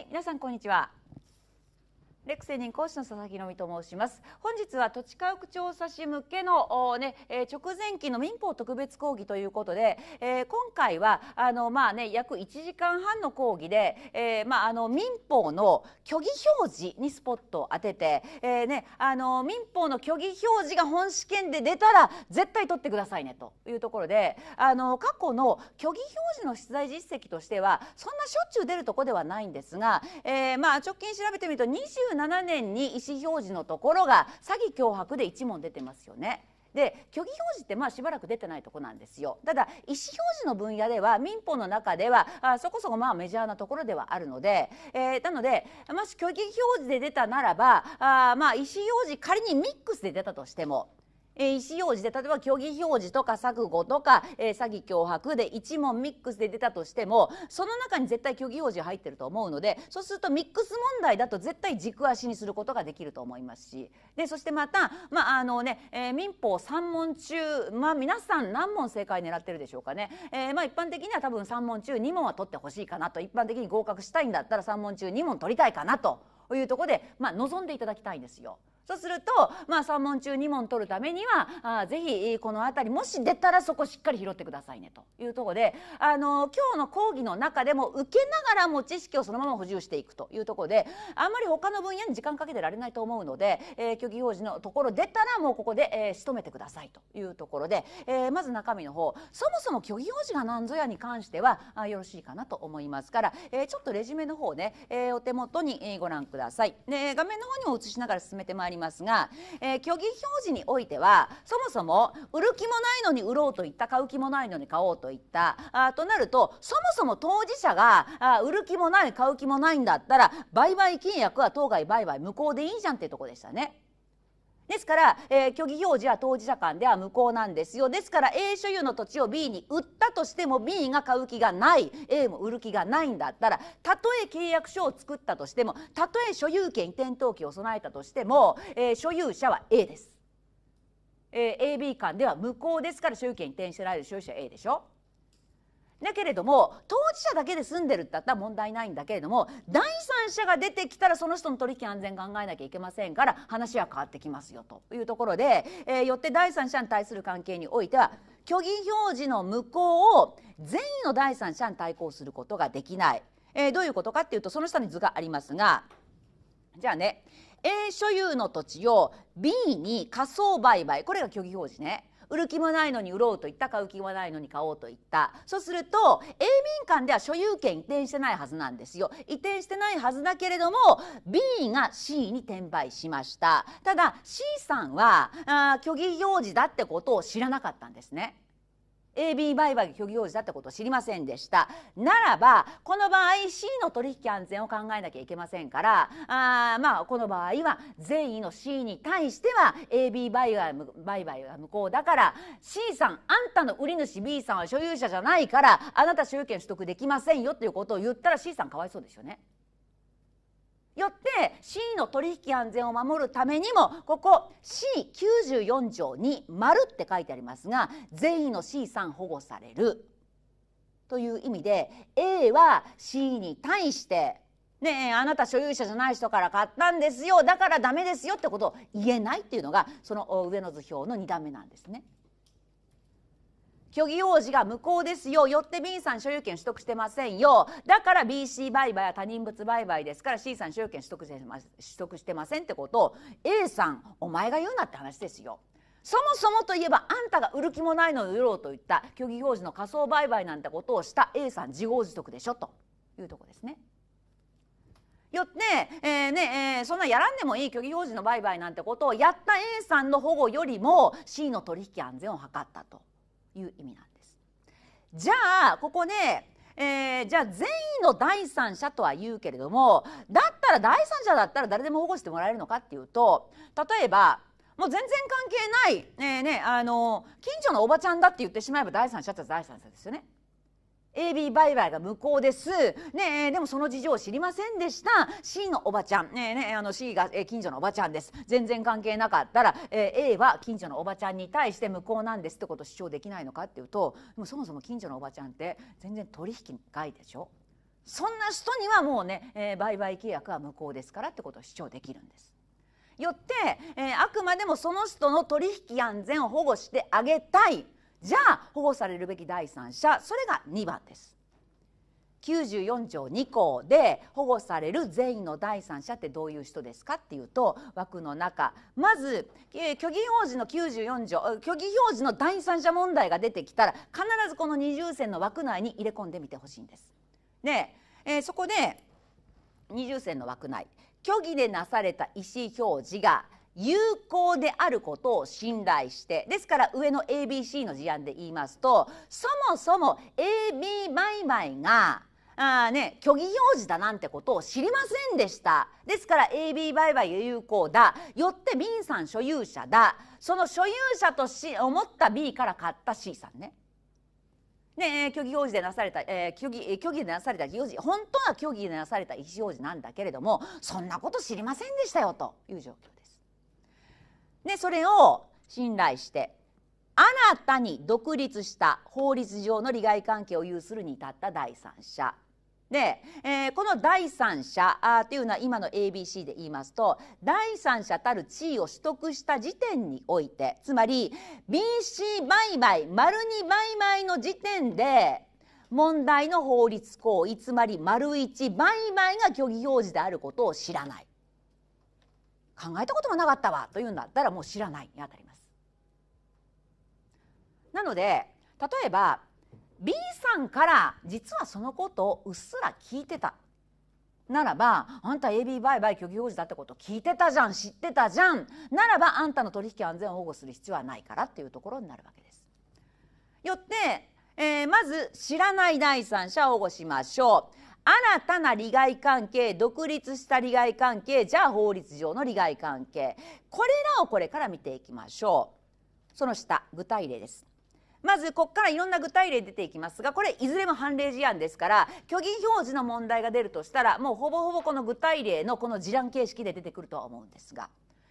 い、皆さんこんにちは。レクセニン講師の佐々木のみと申します本日は土地家屋調査士向けのね、え直前期の民法特別講義ということで、えー、今回はあのまあね約1時間半の講義で、えー、まああの民法の虚偽表示にスポットを当てて、えー、ねあの民法の虚偽表示が本試験で出たら絶対取ってくださいねというところであの過去の虚偽表示の出題実績としてはそんなしょっちゅう出るとこではないんですが、えまあ直近調べてみると27 2017年に意思表示のところが詐欺脅迫で1問出てますよね。で虚偽表示ってまあしばらく出てないとこなんですよただ意思表示の分野では民法の中ではあそこそこまあメジャーなところではあるので、えー、なのでもし虚偽表示で出たならばあまあ意思表示仮にミックスで出たとしてもえ意思表示で例えば虚偽表示とか錯誤とか、えー、詐欺脅迫で一問ミックスで出たとしてもその中に絶対虚偽表示入ってると思うのでそうするとミックス問題だと絶対軸足にすることができると思いますしでそしてまた、まああのねえー、民法3問中、まあ、皆さん何問正解狙ってるでしょうかね、えー、まあ、一般的には多分3問中2問は取ってほしいかなと一般的に合格したいんだったら3問中2問取りたいかなというところで、まあ、望んでいただきたいんですよ。とすると、まあ、3問中2問取るためにはあぜひこの辺りもし出たらそこしっかり拾ってくださいねというところで、あの今日の講義の中でも受けながらも知識をそのまま補充していくというところであんまり他の分野に時間かけてられないと思うので、えー、虚偽表示のところ出たらもうここで、えー、仕留めてくださいというところで、えー、まず中身の方そもそも虚偽表示が何ぞやに関してはあよろしいかなと思いますから、えー、ちょっとレジュメの方ね、えー、お手元にご覧ください。で画面の方にも映しながら進めてまいりますが、えー、虚偽表示においてはそもそも売る気もないのに売ろうと言った買う気もないのに買おうと言ったあとなるとそもそも当事者があ売る気もない買う気もないんだったら売買契約は当該売買無効でいいじゃんっていうとこでしたね。ですから、えー、虚偽表示は当事者間では無効なんですよですから A 所有の土地を B に売ったとしても B が買う気がない A も売る気がないんだったらたとえ契約書を作ったとしてもたとえ所有権移転登記を備えたとしても、えー、所有者は A です、えー、AB 間では無効ですから所有権移転してられる所有者は A でしょ。だけれども当事者だけで済んでるってだったら問題ないんだけれども第三者が出てきたらその人の取引安全考えなきゃいけませんから話は変わってきますよというところで、えー、よって第三者に対する関係においては虚偽表示の無効を善意の第三者に対抗することができない、えー、どういうことかっていうとその下に図がありますがじゃあね A 所有の土地を B に仮想売買これが虚偽表示ね売る気もないのに売ろうと言った買う気もないのに買おうと言ったそうすると永民間では所有権移転してないはずなんですよ移転してないはずだけれども B が C に転売しましたただ C さんはあ虚偽表示だってことを知らなかったんですね AB 売買虚偽表示だったことを知りませんでしたならばこの場合 C の取引安全を考えなきゃいけませんからあまあこの場合は善意の C に対しては AB 売買売買は無効だから C さんあんたの売り主 B さんは所有者じゃないからあなた所有権取得できませんよということを言ったら C さんかわいそうですよね。よって C の取引安全を守るためにもここ C94 条に「丸って書いてありますが善意の C3 保護されるという意味で A は C に対してねえあなた所有者じゃない人から買ったんですよだからダメですよってことを言えないっていうのがその上の図表の2段目なんですね。虚偽王子が無効ですよよって B さん所有権取得してませんよだから BC 売買は他人物売買ですから C さん所有権取得してま取得してませんってことを A さんお前が言うなって話ですよ。そもそもといえばあんたが売る気もないのに売ろうといった虚偽表示の仮想売買なんてことをした A さん自業自得でしょというとこですね。よって、えー、ねえー、そんなやらんでもいい虚偽表示の売買なんてことをやった A さんの保護よりも C の取引安全を図ったという意味なんです。じゃあここねえー、じゃあ善意の第三者とは言うけれどもだったら第三者だったら誰でも保護してもらえるのかっていうと例えばもう全然関係ない、えーね、あの近所のおばちゃんだって言ってしまえば第三者って第三者ですよね。AB 売買が無効です、ねえ、でもその事情を知りませんでした C のおばちゃん、ねえねえ、あの C が近所のおばちゃんです全然関係なかったら、え A は近所のおばちゃんに対して無効なんですってことを主張できないのかっていうともうそもそも近所のおばちゃんって全然取引外でしょそんな人にはもうね、え売買契約は無効ですからってことを主張できるんです。よって、えあくまでもその人の取引安全を保護してあげたい。じゃあ保護されるべき第三者それが2番です。94条2項で保護される善意の第三者ってどういう人ですかっていうと枠の中まずえ虚偽表示の94条虚偽表示の第三者問題が出てきたら必ずこの二重線の枠内に入れ込んでみてほしいんです。で、えー、そこで二重線の枠内虚偽でなされた意思表示が有効であることを信頼してですから上の ABC の事案で言いますとそもそも AB 売買があね、虚偽表示だなんてことを知りませんでしたですから AB 売買有効だよって B さん所有者だその所有者と思った B から買った C さんね。ね、虚偽表示でなされた、えー、虚偽虚偽でなされた表示本当は虚偽でなされた意思表示なんだけれどもそんなこと知りませんでしたよという状況です。でそれを信頼して新たに独立した法律上の利害関係を有するに至った第三者で、えー、この第三者あというのは今の ABC で言いますと第三者たる地位を取得した時点においてつまり BC 売買丸2売買の時点で問題の法律行為つまり丸1売買が虚偽表示であることを知らない。考えたこともなかったわというんだったらもう知らないにあたります。なので例えば B さんから実はそのことをうっすら聞いてたならばあんた AB 売買虚偽表示だってこと聞いてたじゃん知ってたじゃんならばあんたの取引安全を保護する必要はないからっていうところになるわけです。よって、えー、まず知らない第三者を保護しましょう。新たな利害関係独立した利害関係じゃあ法律上の利害関係これらをこれから見ていきましょうその下具体例ですまずここからいろんな具体例出ていきますがこれいずれも判例事案ですから虚偽表示の問題が出るとしたらもうほぼほぼこの具体例のこの事案形式で出てくるとは思うんですが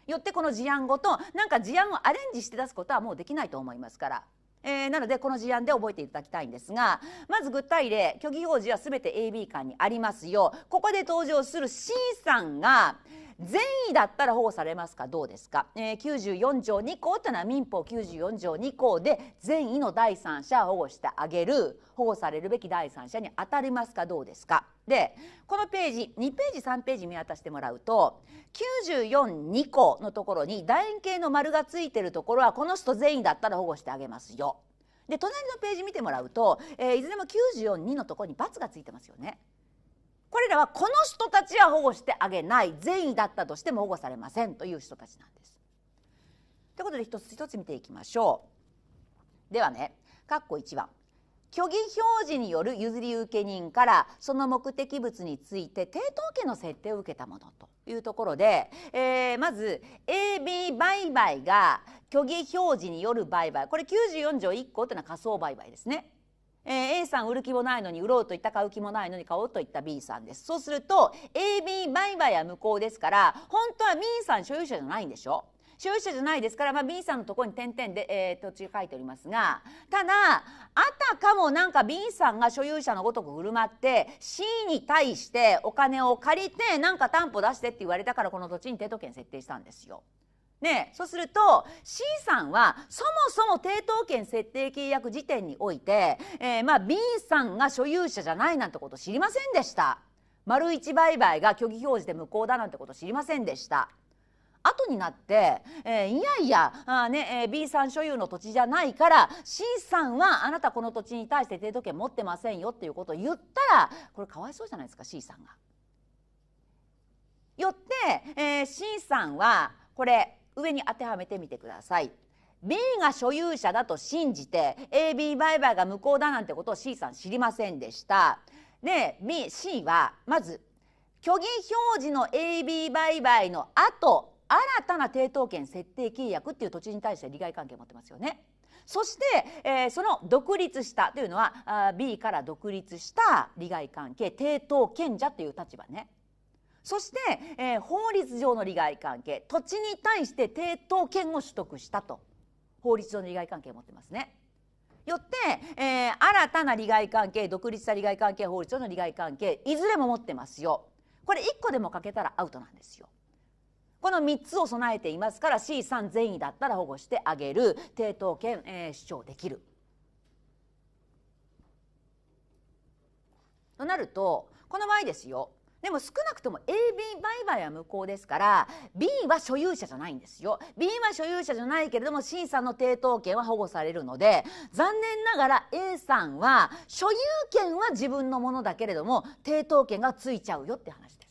よってこの事案ごとなんか事案をアレンジして出すことはもうできないと思いますからえー、なのでこの事案で覚えていただきたいんですがまず具体例虚偽表示は全て AB 館にありますよここで登場する C さんが善意だったら保護されますかどうですか、えー、94条2項というのは民法94条2項で善意の第三者を保護してあげる保護されるべき第三者に当たりますかどうですかでこのページ2ページ3ページ見渡してもらうと942項のところに楕円形の丸がついてるところはこの人善意だったら保護してあげますよ。で隣のページ見てもらうと、えー、いずれも942のところに×がついてますよね。これらはこの人たちは保護してあげない善意だったとしても保護されませんという人たちなんです。ということで一つ一つ見ていきましょう。ではね括弧1番虚偽表示による譲り受け人からその目的物について抵当権の設定を受けたものというところで、えー、まず AB 売買が虚偽表示による売買これ94条1項というのは仮想売買ですね。え A さん売る気もないのに売ろうと言った買う気もないのに買おうと言った B さんですそうすると AB 売買は無効ですから本当は B さん所有者じゃないんでしょ所有者じゃないですから、まあ、B さんのところに点々で、えー、途中書いておりますがただあたかもなんか B さんが所有者のごとく振る舞って C に対してお金を借りてなんか担保出してって言われたからこの土地に抵当権設定したんですよ。ね、そうすると C さんはそもそも抵当権設定契約時点において、えー、まあ、B さんが所有者じゃないなんてこと知りませんでした丸一売買が虚偽表示で無効だなんてこと知りませんでした後になって、えー、いやいやあ、ねえー、B さん所有の土地じゃないから C さんはあなたこの土地に対して抵当権持ってませんよっていうことを言ったらこれかわいそうじゃないですか C さんが。よって、えー、C さんはこれ上に当てはめてみてください。B が所有者だと信じて AB 売買が無効だなんてことを C さん知りませんでした。で B、C はまず虚偽表示の AB 売買の後新たな抵当権設定契約っていう土地に対して利害関係を持ってますよね。そして、えー、その独立したというのはあ B から独立した利害関係抵当権者という立場ね。そして、えー、法律上の利害関係土地に対して抵当権を取得したと法律上の利害関係を持ってますね。よって、えー、新たな利害関係独立した利害関係法律上の利害関係いずれも持ってますよ。これ1個でもかけたらアウトなんですよ。この3つを備えていますから C3 善意だったら保護してあげる抵当権、えー、主張できる。となるとこの場合ですよでも少なくとも AB 売買は無効ですから B は所有者じゃないんですよ B は所有者じゃないけれども C さんの抵当権は保護されるので残念ながら A さんは所有権は自分のものだけれども抵当権がついちゃうよって話です。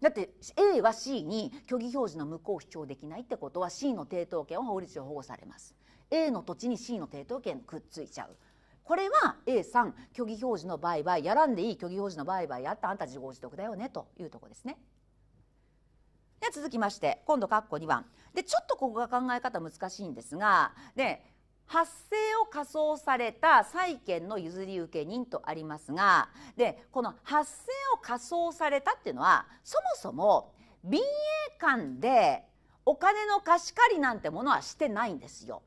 だって A は C に虚偽表示の無効を主張できないってことは C の抵当権は法律上保護されます。A の土地に C の抵当権くっついちゃう。これは A さん虚偽表示の売買やらんでいい虚偽表示の売買やったあんた自業自得だよねというところですね。で続きまして今度括弧2番でちょっとここが考え方難しいんですがで発生を仮想された債権の譲り受け人とありますがでこの発生を仮想されたっていうのはそもそも民営間でお金の貸し借りなんてものはしてないんですよ。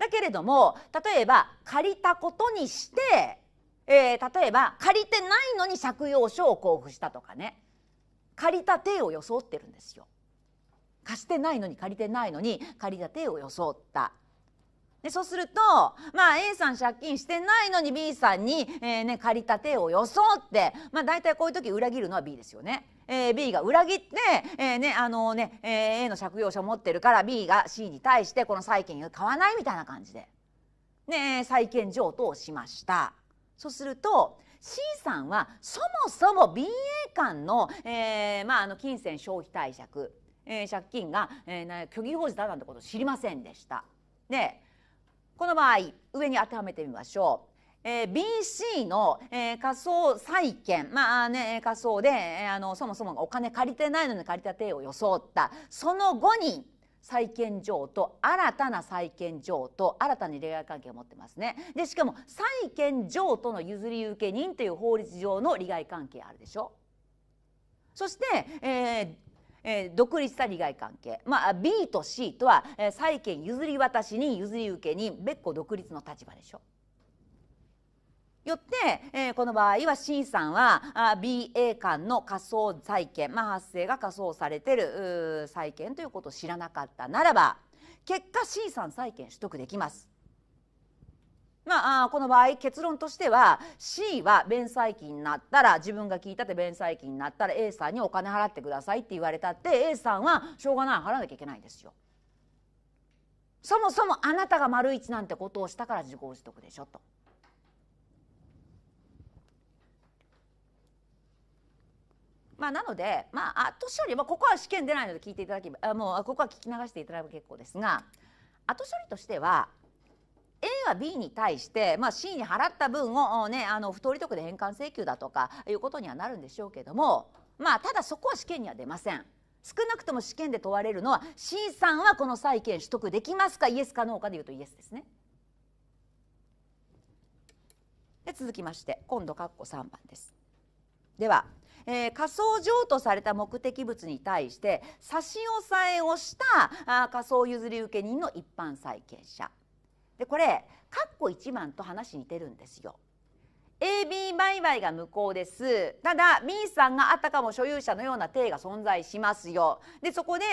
だけれども例えば借りたことにして、えー、例えば借りてないのに借用書を交付したとかね借りた手を装ってるんですよ。貸してないのに借りてないのに借りた手を装ったでそうすると、まあ、A さん借金してないのに B さんに、えーね、借りた手を装って、まあ、大体こういう時裏切るのは B ですよね。えー、B が裏切って、えーねあのねえー、A の借用書持ってるから B が C に対してこの債権を買わないみたいな感じで、ね、債権譲渡をしました。そうすると C さんはそもそも BA 間の,、えーまあ、あの金銭消費貸借、えー、借金が、えー、虚偽法事だなんてことを知りませんでした。でこの場合上に当てはめてみましょう。えー、BC の、えー、仮想債権まあね仮想で、えー、あのそもそもお金借りてないのに借りた手を装ったその後に債権譲と新たな債権譲と新たに利害関係を持ってますねでしかも債権譲との譲り受け人という法律上の利害関係あるでしょそして、えー、えー、独立した利害関係、まあ、B と C とは、えー、債権譲り渡しに譲り受けに別個独立の立場でしょ。う。よって、えー、この場合は C さんはあ BA 間の仮想債権、まあ、発生が仮想されてる債権ということを知らなかったならば結果 C さん債権取得できます。まあ、この場合結論としては C は弁済金になったら自分が聞いたって弁済金になったら A さんにお金払ってくださいって言われたって A さんはしょうがない払わなきゃいけないんですよ。そもそもあなたが丸一なんてことをしたから自業自得でしょと。まあ、なので、まあ、後処理、まあ、ここは試験出ないので聞いていただけもうここは聞き流していただいば結構ですが後処理としては A は B に対して、まあ、C に払った分を、ね、あの不当利得で返還請求だとかいうことにはなるんでしょうけども、まあ、ただそこは試験には出ません。少なくとも試験で問われるのは C さんはこの債権取得できますかイエスかノーかでいうとイエスですね。で続きまして今度括弧3番です。では、えー、仮想譲渡された目的物に対して差し押さえをしたあ仮想譲り受け人の一般債権者でこれカッコ1番と話似てるんですよ。AB 売買が無効ですただ B さんがあったかも所有者のような体が存在しますよでそこで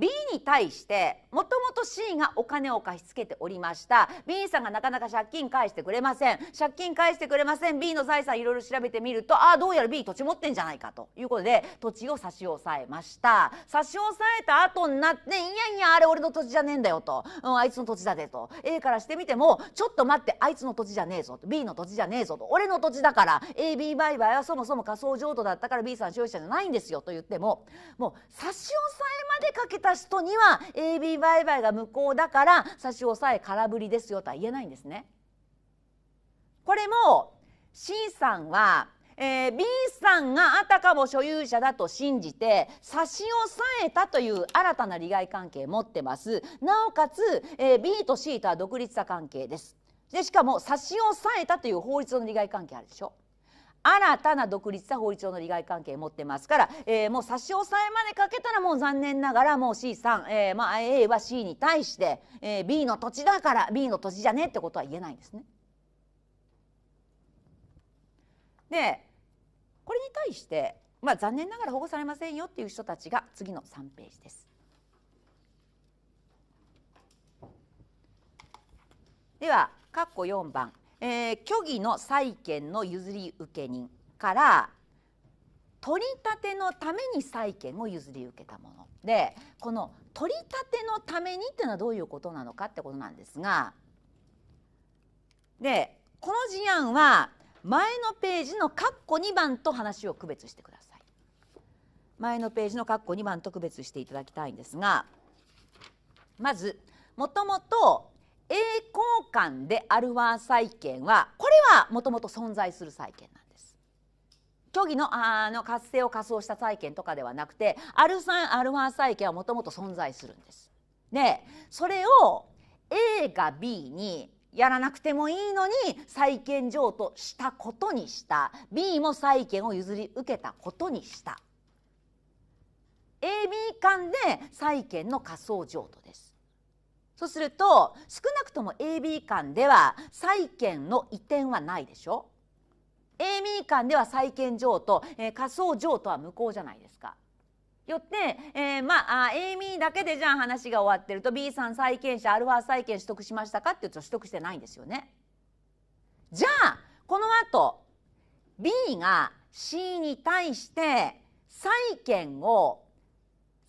B に対してもともと C がお金を貸し付けておりました B さんがなかなか借金返してくれません借金返してくれません B の財産いろいろ調べてみるとああどうやら B 土地持ってんじゃないかということで土地を差し押さえました差し押さえた後になっていやいやあれ俺の土地じゃねえんだよと、うん、あいつの土地だでと A からしてみてもちょっと待ってあいつの土地じゃねえぞと B の土地じゃねえぞと俺の土地だから AB 売買はそもそも仮想譲渡だったから B さん消費者じゃないんですよと言ってももう差し押さえまでかけた私とには AB 売買が無効だから差し押さえ空振りですよとは言えないんですね。これも C さんは、えー、B さんがあたかも所有者だと信じて差し押さえたという新たな利害関係持ってますなおかつ、えー、B と C とは独立した関係ですでしかも差し押さえたという法律の利害関係あるでしょ新たな独立した法律上の利害関係持ってますから、えー、もう差し押さえまでかけたらもう残念ながらもう C さん、えーまあ、A は C に対して、えー、B の土地だから B の土地じゃねってことは言えないんですね。でこれに対して、まあ、残念ながら保護されませんよっていう人たちが次の3ページです。では括弧4番えー、虚偽の債権の譲り受け人から取り立てのために債権を譲り受けたものでこの取り立てのためにっていうのはどういうことなのかってことなんですがでこの事案は前のページの括弧2番と話を区別してください。前のページの括弧2番と区別していただきたいんですがまずもともと栄光感でアルファ債権はこれはもともと存在する債権なんです虚偽のあの活性を仮想した債権とかではなくてアルファアルファ債権はもともと存在するんですでそれを A が B にやらなくてもいいのに債権譲渡したことにした B も債権を譲り受けたことにした AB 間で債権の仮想譲渡ですそうすると少なくとも AB 間では債権の移転はないでしょ AB 間では債権譲渡、えー、仮想譲渡は無効じゃないですか。よって、えー、まあ AB だけでじゃあ話が終わってると B さん債権者 α 債権取得しましたかって言うと取得してないんですよね。じゃあこの後 B が C に対して債権を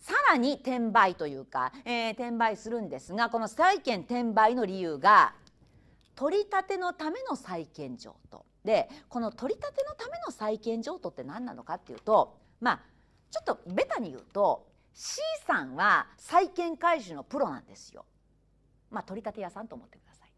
さらに転売というか、えー、転売するんですがこの債権転売の理由が取り立てのための債権譲渡でこの取り立てのための債権譲渡って何なのかっていうとまあちょっとベタに言うと C さんは債権回収のプロなんですよ。まあ、取り立て屋さんと思ってください。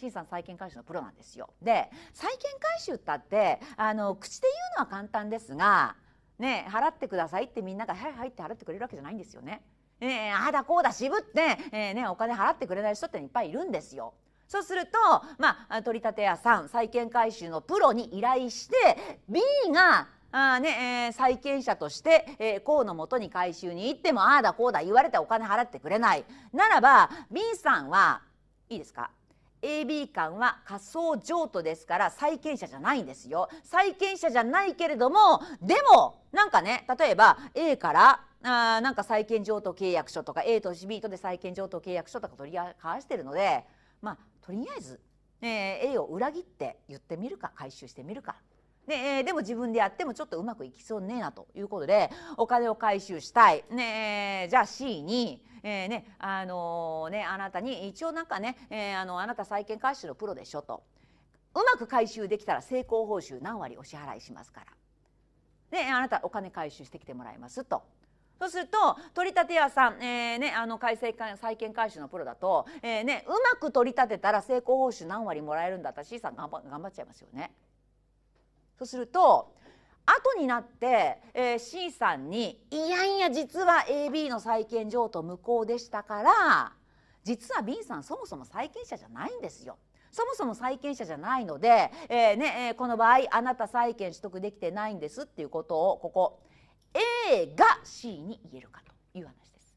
C さん債権回収のプロなんですよ。で債権回収ったってあの口で言うのは簡単ですがね払ってくださいってみんなが「はいはい」って払ってくれるわけじゃないんですよね。えー、あだこうだ渋って、えー、ね、お金払ってくれない人っていっぱいいるんですよ。そうすると、まあ、取り立て屋さん債権回収のプロに依頼して B があね、えー、債権者として、えー、公のもとに回収に行ってもああだこうだ言われてお金払ってくれないならば B さんはいいですか AB 館は仮想譲渡ですから債権者じゃないんですよ債権者じゃないけれどもでもなんかね例えば A からあなんか債権譲渡契約書とか A と B とで債権譲渡契約書とか取り交わしてるのでまあとりあえず、えー、A を裏切って言ってみるか回収してみるかで、えー、でも自分でやってもちょっとうまくいきそうねえなということでお金を回収したい、ね、じゃあ C に、えーねあのー、ね、あなたに一応なんかね、えー、あのあなた債権回収のプロでしょとうまく回収できたら成功報酬何割お支払いしますから。ね、あなたお金回収してきてもらいますとそうすると取り立て屋さん、えーね、あの改正債権回収のプロだと、えーね、うまく取り立てたら成功報酬何割もらえるんだったら C さん頑張頑張っちゃいますよね。そうすると後になって、えー、C さんに「いやいや実は AB の債権譲渡無効でしたから実は B さんそもそも債権者じゃないんですよ」。そもそも債権者じゃないので、えーねえー、この場合あなた債権取得できてないんですっていうことをここ A が C に言えるかという話です。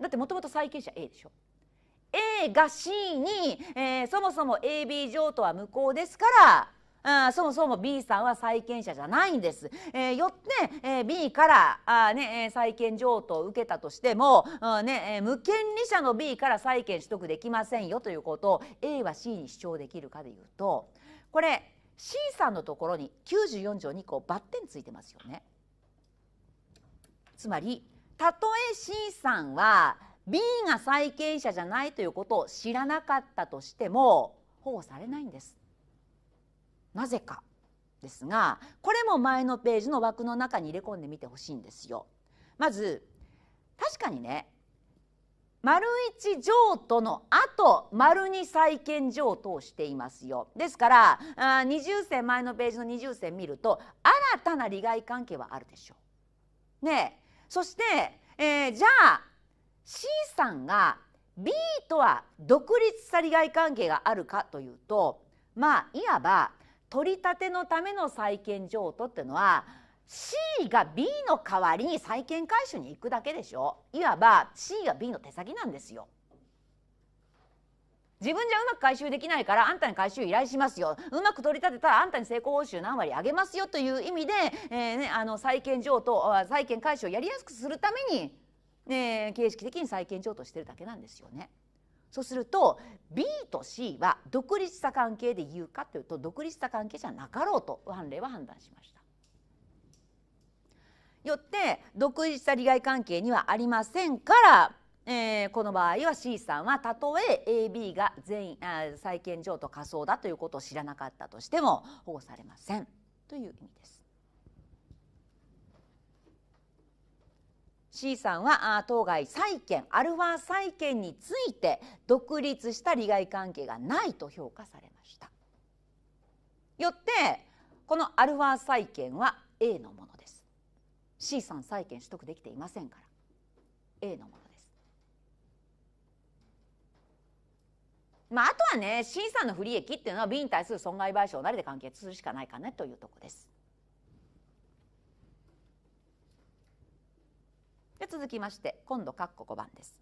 だってもともと債権者 A でしょ。A が C に、えー、そもそも AB 譲渡は無効ですからあそもそも B さんは債権者じゃないんです、えー、よって、えー、B からあ、ね、債権譲渡を受けたとしても、ね、え無権利者の B から債権取得できませんよということを A は C に主張できるかでいうとこれ C さんのところに94条2項バッテンついてますよね。つまりたとえ C さんは B が債権者じゃないということを知らなかったとしても保護されないんです。なぜかですがこれも前のページの枠の中に入れ込んでみてほしいんですよ。まず確かにね丸一譲渡の後丸二債権譲渡をしていますよですからあ20銭前のページの二重線見ると新たな利害関係はあるでしょう。ねそして、えー、じゃあ C さんが B とは独立した利害関係があるかというとまあいわば取り立てのための債権譲渡っていうのは C が B の代わりに債権回収に行くだけでしょいわば C が B の手先なんですよ。自分じゃうまく回収できないからあんたに回収依頼しますようまく取り立てたらあんたに成功報酬何割あげますよという意味で、えーね、あの債権譲渡債権回収をやりやすくするために、ね、形式的に債権譲渡してるだけなんですよね。そうすると B と C は独立した関係で言うかというと独立した関係じゃなかろうと判例は判断しました。よって独立した利害関係にはありませんから、えー、この場合は C さんはたとえ AB が全あ債権譲渡仮想だということを知らなかったとしても保護されませんという意味です。C さんは当該債権アルファ債権について独立した利害関係がないと評価されましたよってこのアルファ債権は A のものです C さん債権取得できていませんから A のものですまあ、あとはね C さんの不利益っていうのは B に対する損害賠償なりで完結するしかないかねというとこです。で続きまして今度括弧5番です。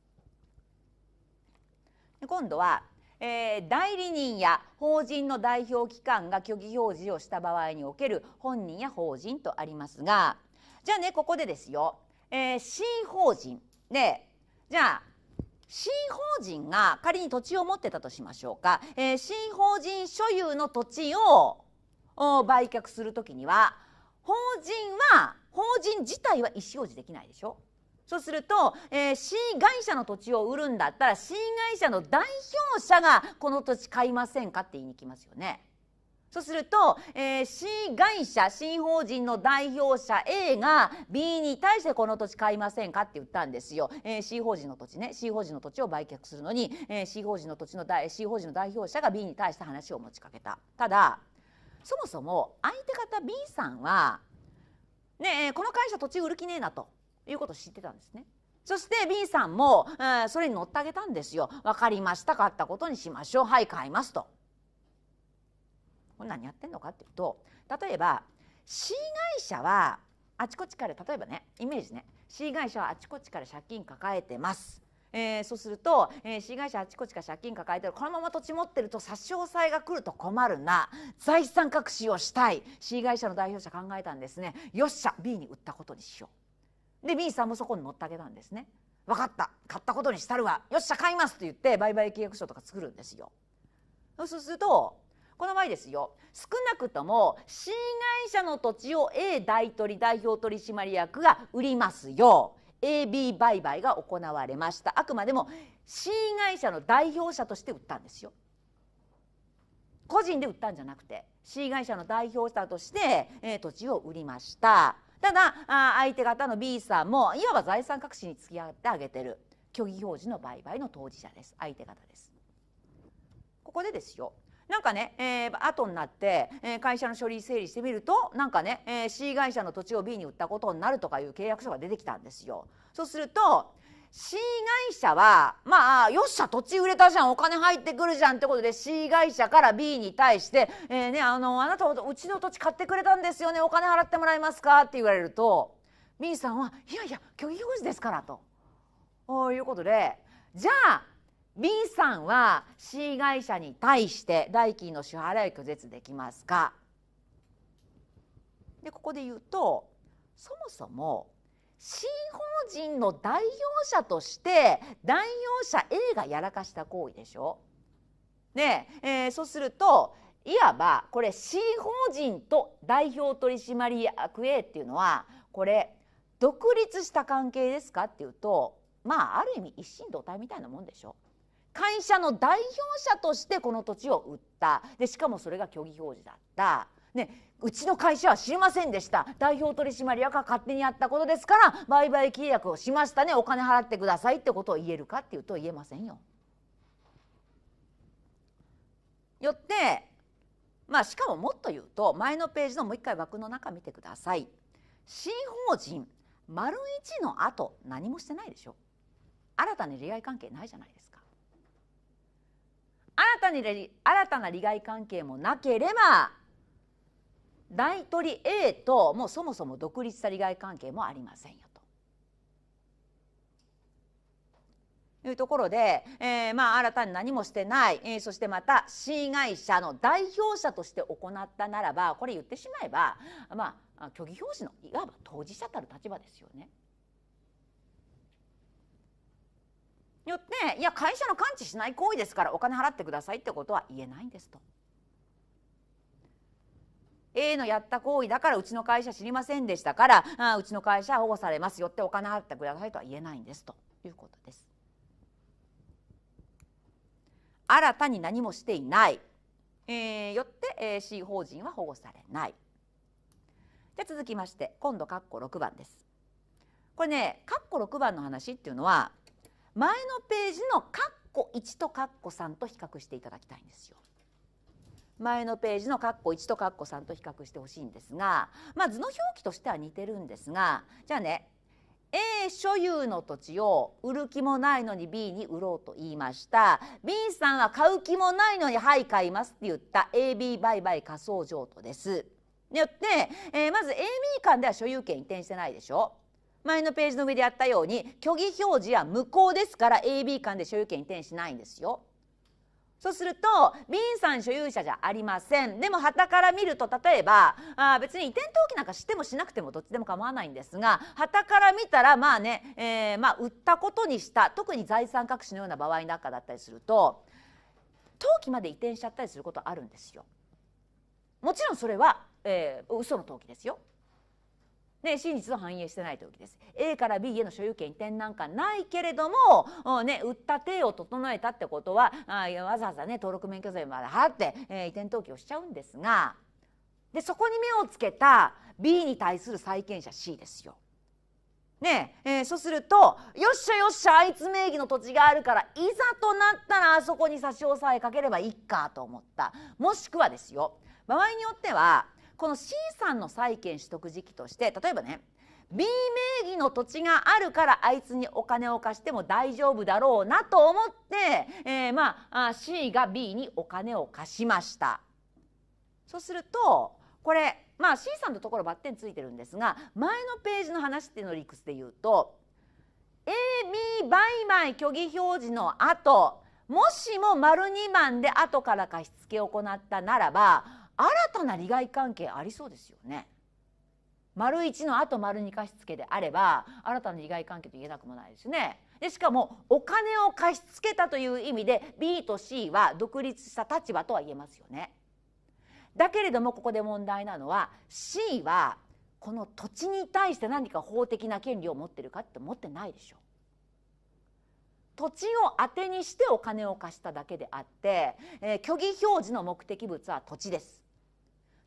今度は、えー、代理人や法人の代表機関が虚偽表示をした場合における本人や法人とありますがじゃあねここでですよ、えー、新法人でじゃあ新法人が仮に土地を持ってたとしましょうか、えー、新法人所有の土地を売却するときには法人は法人自体は意思表示できないでしょそうすると、えー、新会社の土地を売るんだったら新会社の代表者がこの土地買いませんかって言いに来ますよね。そうすると、えー、新会社新法人の代表者 A が B に対してこの土地買いませんかって言ったんですよ、えー、C 法人の土地ね C 法人の土地を売却するのに、えー、C 法人の土地の C 法人の代表者が B に対して話を持ちかけたただそもそも相手方 B さんは、ねえ、この会社土地売る気ねえなということを知ってたんですね。そして B さんも、うん、それに乗ってあげたんですよ。分かりました買ったことにしましょうはい買いますと。これ何やってんのかっていうと例えば C 会社はあちこちから例えばねイメージね C 会社はあちこちから借金抱えてます。えー、そうすると、えー、会社あちこちから借金抱えてるこのまま土地持ってると差し押さえが来ると困るな財産隠しをしたい C 会社の代表者考えたんですねよっしゃ B に売ったことにしようで B さんもそこに乗ってあげたんですね分かった買ったことにしたるわよっしゃ買いますと言って売買契約書とか作るんですよそうするとこの場合ですよ少なくとも C 会社の土地を A 大取代表取締役が売りますよ AB 売買が行われましたあくまでも C 会社の代表者として売ったんですよ個人で売ったんじゃなくて C 会社の代表者として、えー、土地を売りましたただあ相手方の B さんもいわば財産隠しに付き合ってあげてる虚偽表示の売買の当事者です相手方です。ここでですよなんかね、えー、後になって、えー、会社の書類整理してみるとなんかね、えー、C 会社の土地を B に売ったことになるとかいう契約書が出てきたんですよ。そうすると C 会社はまあよっしゃ土地売れたじゃんお金入ってくるじゃんってことで C 会社から B に対して「えーね、あのあなたうちの土地買ってくれたんですよねお金払ってもらえますか?」って言われると B さんは「いやいや虚偽表示ですから」とこいうことでじゃあ B さんは C 会社に対して代金の支払い拒絶できますかでここで言うとそもそも新法人の代表者として代表者 A がやらかした行為でしょ。ねえー、そうするといわばこれ新法人と代表取締役 A っていうのはこれ独立した関係ですかっていうとまあある意味一心同体みたいなもんでしょ。会社の代表者としてこの土地を売ったでしかもそれが虚偽表示だった。ねうちの会社は知りませんでした代表取締役が勝手にやったことですから売買契約をしましたねお金払ってくださいってことを言えるかっていうと言えませんよ。よってまあしかももっと言うと前のページのもう一回枠の中見てください。新法人丸一の後何もしてないでしょ新たに利害関係ないじゃないですか新たに新たな利害関係もなければ大取 A ともうそもそも独立した利害関係もありませんよというところで、えー、まあ新たに何もしてない、えー、そしてまた C 会社の代表者として行ったならばこれ言ってしまえばまあ虚偽表示のいわば当事者たる立場ですよね。よっていや会社の完知しない行為ですからお金払ってくださいってことは言えないんですと。A のやった行為だからうちの会社知りませんでしたからあうちの会社は保護されますよってお金払ってくださいとは言えないんですということです。新たに何もしていない、えー、よって、え C 法人は保護されない。で続きまして今度括弧6番です。これね括弧6番の話っていうのは前のページの括弧1と括弧3と比較していただきたいんですよ。前のページの括弧1と括弧3と比較してほしいんですが、まあ、図の表記としては似てるんですがじゃあね A 所有の土地を売る気もないのに B に売ろうと言いました B さんは買う気もないのに「はい買います」って言った AB 売買仮想譲渡です。によって、えー、まず AB 間では所有権移転してないでしょ前のページの上でやったように虚偽表示は無効ですから AB 間で所有権移転しないんですよ。そうするとビンさん所有者じゃありませんでも旗から見ると例えばあ別に移転登記なんかしてもしなくてもどっちでも構わないんですが旗から見たらまあね、えー、まあ売ったことにした特に財産隠しのような場合なんかだったりすると登記まで移転しちゃったりすることあるんですよ。もちろんそれは、えー、嘘の登記ですよ。ね、真実を反映してない時です A から B への所有権移転なんかないけれども、ね、売った手を整えたってことはあわざわざね登録免許税まで払って、えー、移転登記をしちゃうんですがでそこに目をつけた B に対する債権者 C ですよ。ねええー、そうするとよっしゃよっしゃあいつ名義の土地があるからいざとなったらあそこに差し押さえかければいっかと思ったもしくはですよ場合によってはこの C さんの債権取得時期として例えばね B 名義の土地があるからあいつにお金を貸しても大丈夫だろうなと思って、えー、まあ C が B にお金を貸しましたそうするとこれまあ C さんのところバッテンついてるんですが前のページの話っていうの理屈で言うと AB 売買虚偽表示の後もしも丸2番で後から貸し付けを行ったならば新たな利害関係ありそうですよね。丸1のあと丸2貸付であれば新たな利害関係と言えなくもないですね。でしかもお金を貸し付けたという意味で B と C は独立した立場とは言えますよね。だけれどもここで問題なのは C はこの土地に対して何か法的な権利を持ってるかって持ってないでしょ。土地を当てにしてお金を貸しただけであって、えー、虚偽表示の目的物は土地です。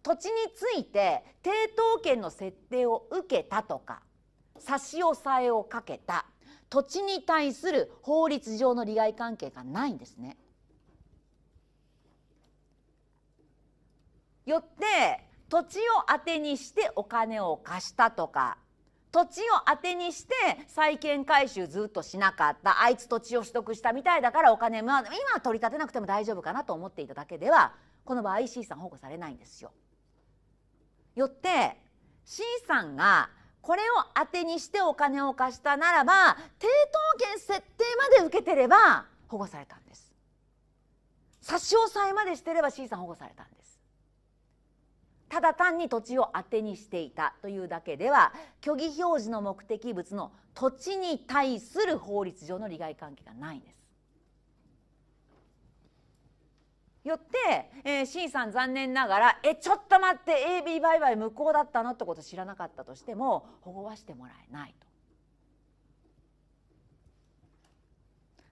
土地について抵当権の設定を受けたとか差し押さえをかけた土地に対する法律上の利害関係がないんですね。よって土地を当てにしてお金を貸したとか土地を当てにして債権回収ずっとしなかったあいつ土地を取得したみたいだからお金、まあ、今取り立てなくても大丈夫かなと思っていただけではこの場合 C さん保護されないんですよ。よって C さんがこれを当てにしてお金を貸したならば抵当権設定まで受けてれば保護されたんです差し押さえまでしてれば C さん保護されたんですただ単に土地を当てにしていたというだけでは虚偽表示の目的物の土地に対する法律上の利害関係がないんですよって、えー、C さん残念ながら「えちょっと待って AB 売買無効だったの?」ってこと知らなかったとしても保護はしてもらえないと。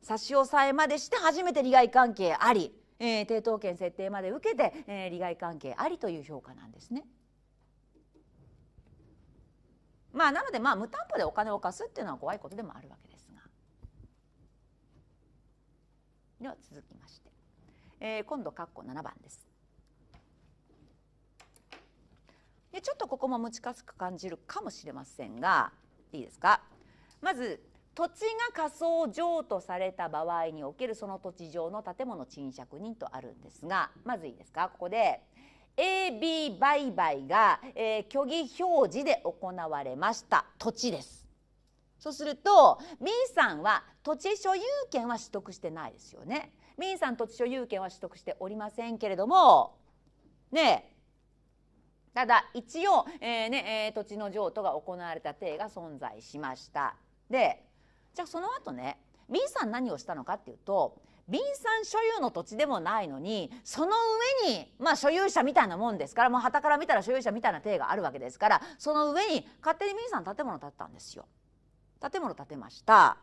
差し押さえまでして初めて利害関係あり、えー、抵当権設定まで受けて、えー、利害関係ありという評価なんですね。まあ、なので、まあ、無担保でお金を貸すっていうのは怖いことでもあるわけですがでは続きまして。えー、今度括弧7番です。でちょっとここも難しく感じるかもしれませんがいいですかまず土地が仮想譲渡された場合におけるその土地上の建物賃借人とあるんですがまずいいですかここで AB 売買が、えー、虚偽表示で行われました土地ですそうすると B さんは土地所有権は取得してないですよねミンさん土地所有権は取得しておりませんけれどもねえただ一応、えー、ねえー、土地の譲渡が行われた体が存在しましたでじゃあその後ね B さん何をしたのかっていうと B さん所有の土地でもないのにその上に、まあ、所有者みたいなもんですからもう旗から見たら所有者みたいな体があるわけですからその上に勝手に B さん建物建てたんですよ。建物建てました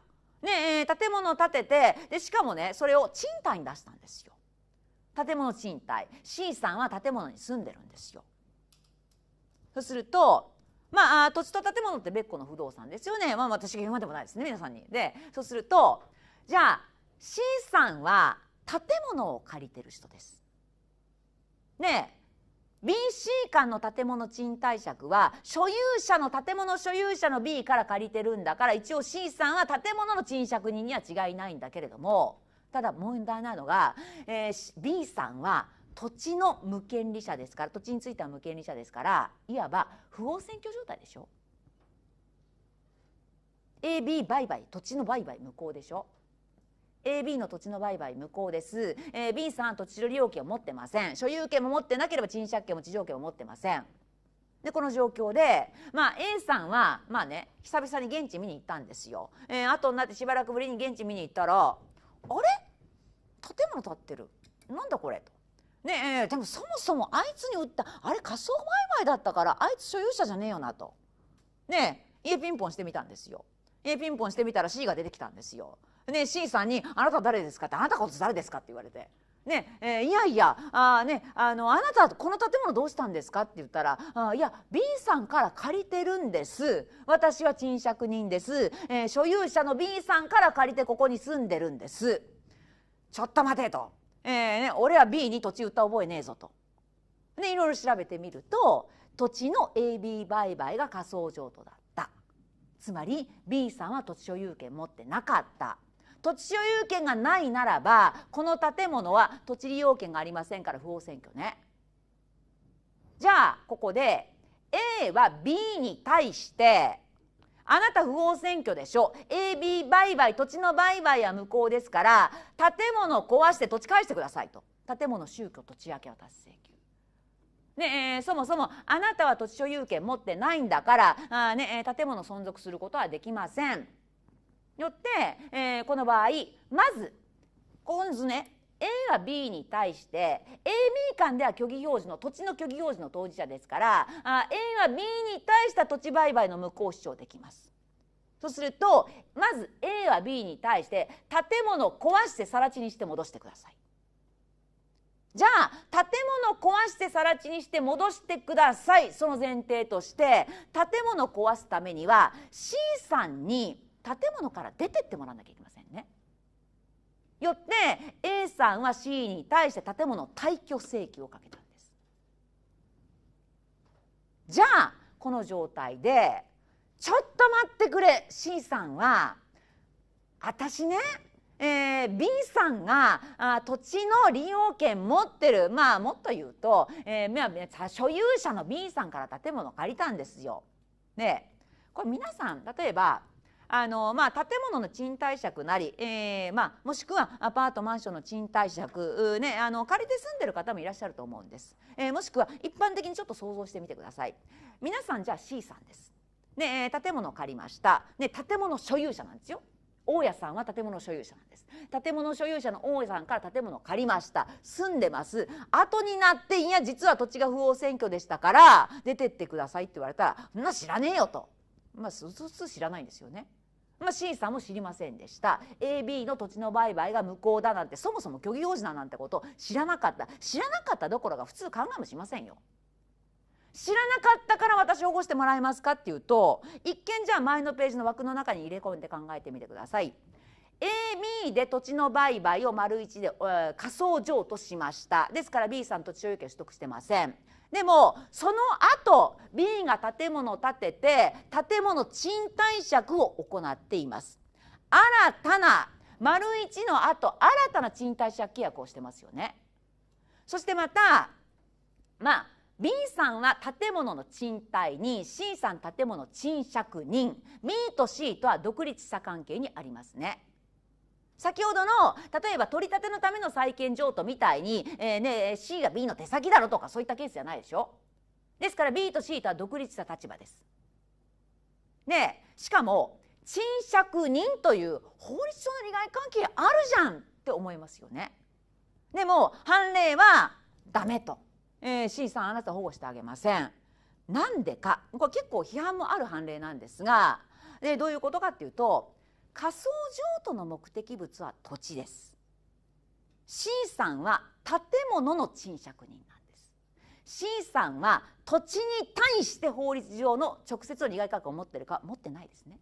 ね、えー、建物を建ててでしかもねそれを賃貸に出したんですよ。建物賃貸 C さんは建物に住んでるんですよ。そうするとまあ土地と建物って別個の不動産ですよね、まあ、私が言うまでもないですね皆さんに。でそうするとじゃあ C さんは建物を借りてる人です。ね BC 間の建物賃貸借は所有者の建物所有者の B から借りてるんだから一応 C さんは建物の賃借人には違いないんだけれどもただ問題なのが、えー、B さんは土地の無権利者ですから土地については無権利者ですからいわば不法占拠状態でしょ AB 売買土地の売買無効でしょ AB の土地の売買無効です、えー、B さん土地利用権を持ってません所有権も持ってなければ賃借権も地上権も持ってませんでこの状況で、まあ、A さんは、まあね、久々に現地見に行ったんですよ、えー、後になってしばらくぶりに現地見に行ったらあれ建物建ってるなんだこれと。ねえでもそもそもあいつに売ったあれ仮想売買だったからあいつ所有者じゃねえよなと。ねえ家ピンポンしてみたんですよ。家ピンポンしてみたら C が出てきたんですよ。ね、C さんに「あなた誰ですか?」って「あなたこそ誰ですか?」って言われて。ねえー、いやいやあ、ね、あのあなたこの建物どうしたんですかって言ったらあいや B さんから借りてるんです私は賃借人です、えー、所有者の B さんから借りてここに住んでるんですちょっと待てと、えーね、俺は B に土地売った覚えねえぞと、ね、いろいろ調べてみると土地の AB 売買が仮想譲渡だったつまり B さんは土地所有権持ってなかった土地所有権がないならばこの建物は土地利用権がありませんから不法占拠ね。じゃあここで A は B に対してあなた不法占拠でしょ AB 売買土地の売買は無効ですから建物を壊して土地返してくださいと建物宗教土地明け渡達成求。ねえそもそもあなたは土地所有権持ってないんだからあ、ねえ建物存続することはできません。よって、えー、この場合まず今度ね A は B に対して AB 間では虚偽表示の土地の虚偽表示の当事者ですからあ A は B に対した土地売買の無効主張できます。そうするとまず A は B に対して建物を壊して更地にして戻してください。じゃあ建物壊して更地にして戻してくださいその前提として建物壊すためには C さんに建物から出てってもらわなきゃいけませんね。よって A さんは C に対して建物退去請求をかけたんです。じゃあこの状態で「ちょっと待ってくれ C さんは私ねえー、B さんがあ土地の利用権持ってるまあもっと言うと、えー、所有者の B さんから建物借りたんですよ。ねこれ皆さん例えばあのまあ、建物の賃貸借なり、えーまあ、もしくはアパートマンションの賃貸借、ね、あの借りて住んでる方もいらっしゃると思うんです、えー、もしくは一般的にちょっと想像してみてください皆さんじゃあ C さんです、ね、建物を借りました、ね、建物所有者なんですよ大家さんは建物所有者なんです建物所有者の大家さんから建物を借りました住んでます後になっていや実は土地が不法占拠でしたから出てってくださいって言われたらそんな知らねえよとまあ、すす知らないんですよね。まあ、C さんも知りませんでした AB の土地の売買が無効だなんてそもそも虚偽表示だなんてこと知らなかった知らなかったどころか普通考えもしませんよ。知らなかったから私保護してもらえますかっていうと一見じゃあ前のページの枠の中に入れ込んで考えてみてください。AB で土地の売買を丸1で、えー、仮想譲渡しましたですから B さん土地所有権取得してません。でもその後 B が建物を建てて建物賃貸借を行っています新たな丸一の後新たな賃貸借契約をしてますよねそしてまたまあ B さんは建物の賃貸に C さん建物賃借人 B と C とは独立した関係にありますね。先ほどの例えば取り立てのための債権譲渡みたいに、えーね、C が B の手先だろとかそういったケースじゃないでしょですから B と C とは独立した立場です。ねしかも賃借人という法律上の利害関係あるじゃんって思いますよね。でも判例はダメと、えー、C さんあなた保護してあげません。なんでかこれ結構批判もある判例なんですがでどういうことかっていうと仮想譲渡の目的物は土地です C さんは建物の賃借人なんです C さんは土地に対して法律上の直接の利害関係を持ってるか持ってないですね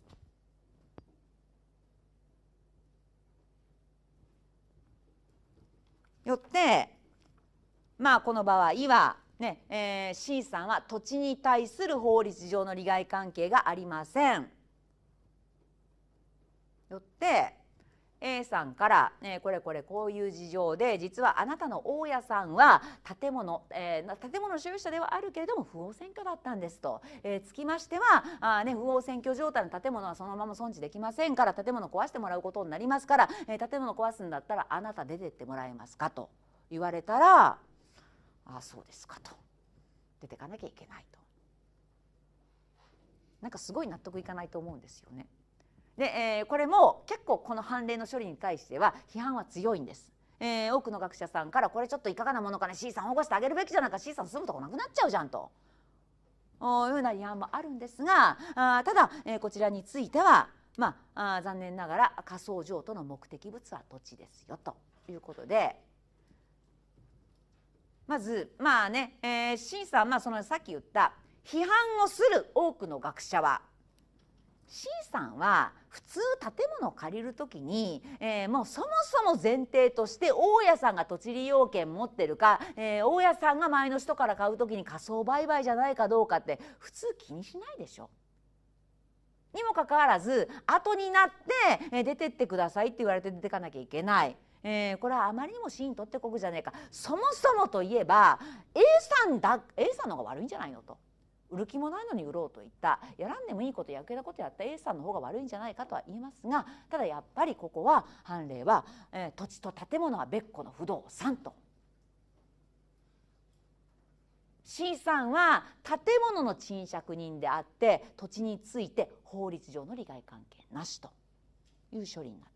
よってまあこの場合はねえー、C さんは土地に対する法律上の利害関係がありません。よって A さんから、えこれこれこういう事情で実はあなたの大家さんは建物、えー、建物所有者ではあるけれども不法占拠だったんですと、えー、つきましてはあ、ね、不法占拠状態の建物はそのまま存じできませんから建物壊してもらうことになりますから、え建物壊すんだったらあなた出てってもらえますかと言われたらああそうですかと出てかなきゃいけないと。なんかすごい納得いかないと思うんですよね。で、えー、これも結構この判例の処理に対しては批判は強いんです。えー、多くの学者さんからこれちょっといかがなものかね C さん保護してあげるべきじゃないか C さん住むとこなくなっちゃうじゃんと。いうような批判もあるんですがあただ、えー、こちらについては、まあ、あ残念ながら仮想譲渡の目的物は土地ですよということでまずまあね、えー、C さん、まあ、そのさっき言った批判をする多くの学者は C さんは普通建物を借りる時に、えー、もうそもそも前提として大家さんが土地利用権持ってるか、えー、大家さんが前の人から買う時に仮想売買じゃないかどうかって普通気にしないでしょ。にもかかわらず後になって出てってくださいって言われて出てかなきゃいけない。えー、これはあまりにもシーン取ってこくじゃねえかそもそもといえば A さんだ A さんの方が悪いんじゃないのと売る気もないのに売ろうといったやらんでもいいことやけなことやった A さんの方が悪いんじゃないかとは言いますがただやっぱりここは判例は、えー、土地と建物は別個の不動産と。C さんは建物の賃借人であって土地について法律上の利害関係なしという処理になって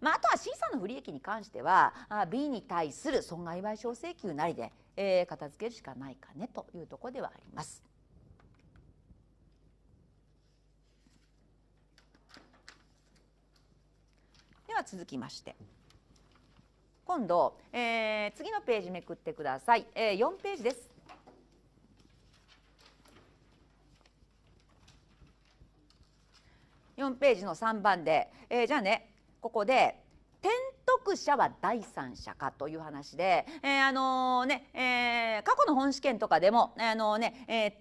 まあ、あとは C さんの不利益に関しては B に対する損害賠償請求なりで、えー、片付けるしかないかねというところではあります。では続きまして今度、えー、次のページめくってください、えー、4ページです。4ページの3番で、えー、じゃあねここで天徳者は第三者かという話で、えー、あのー、ね、えー、過去の本試験とかでも、あのー、ね、えー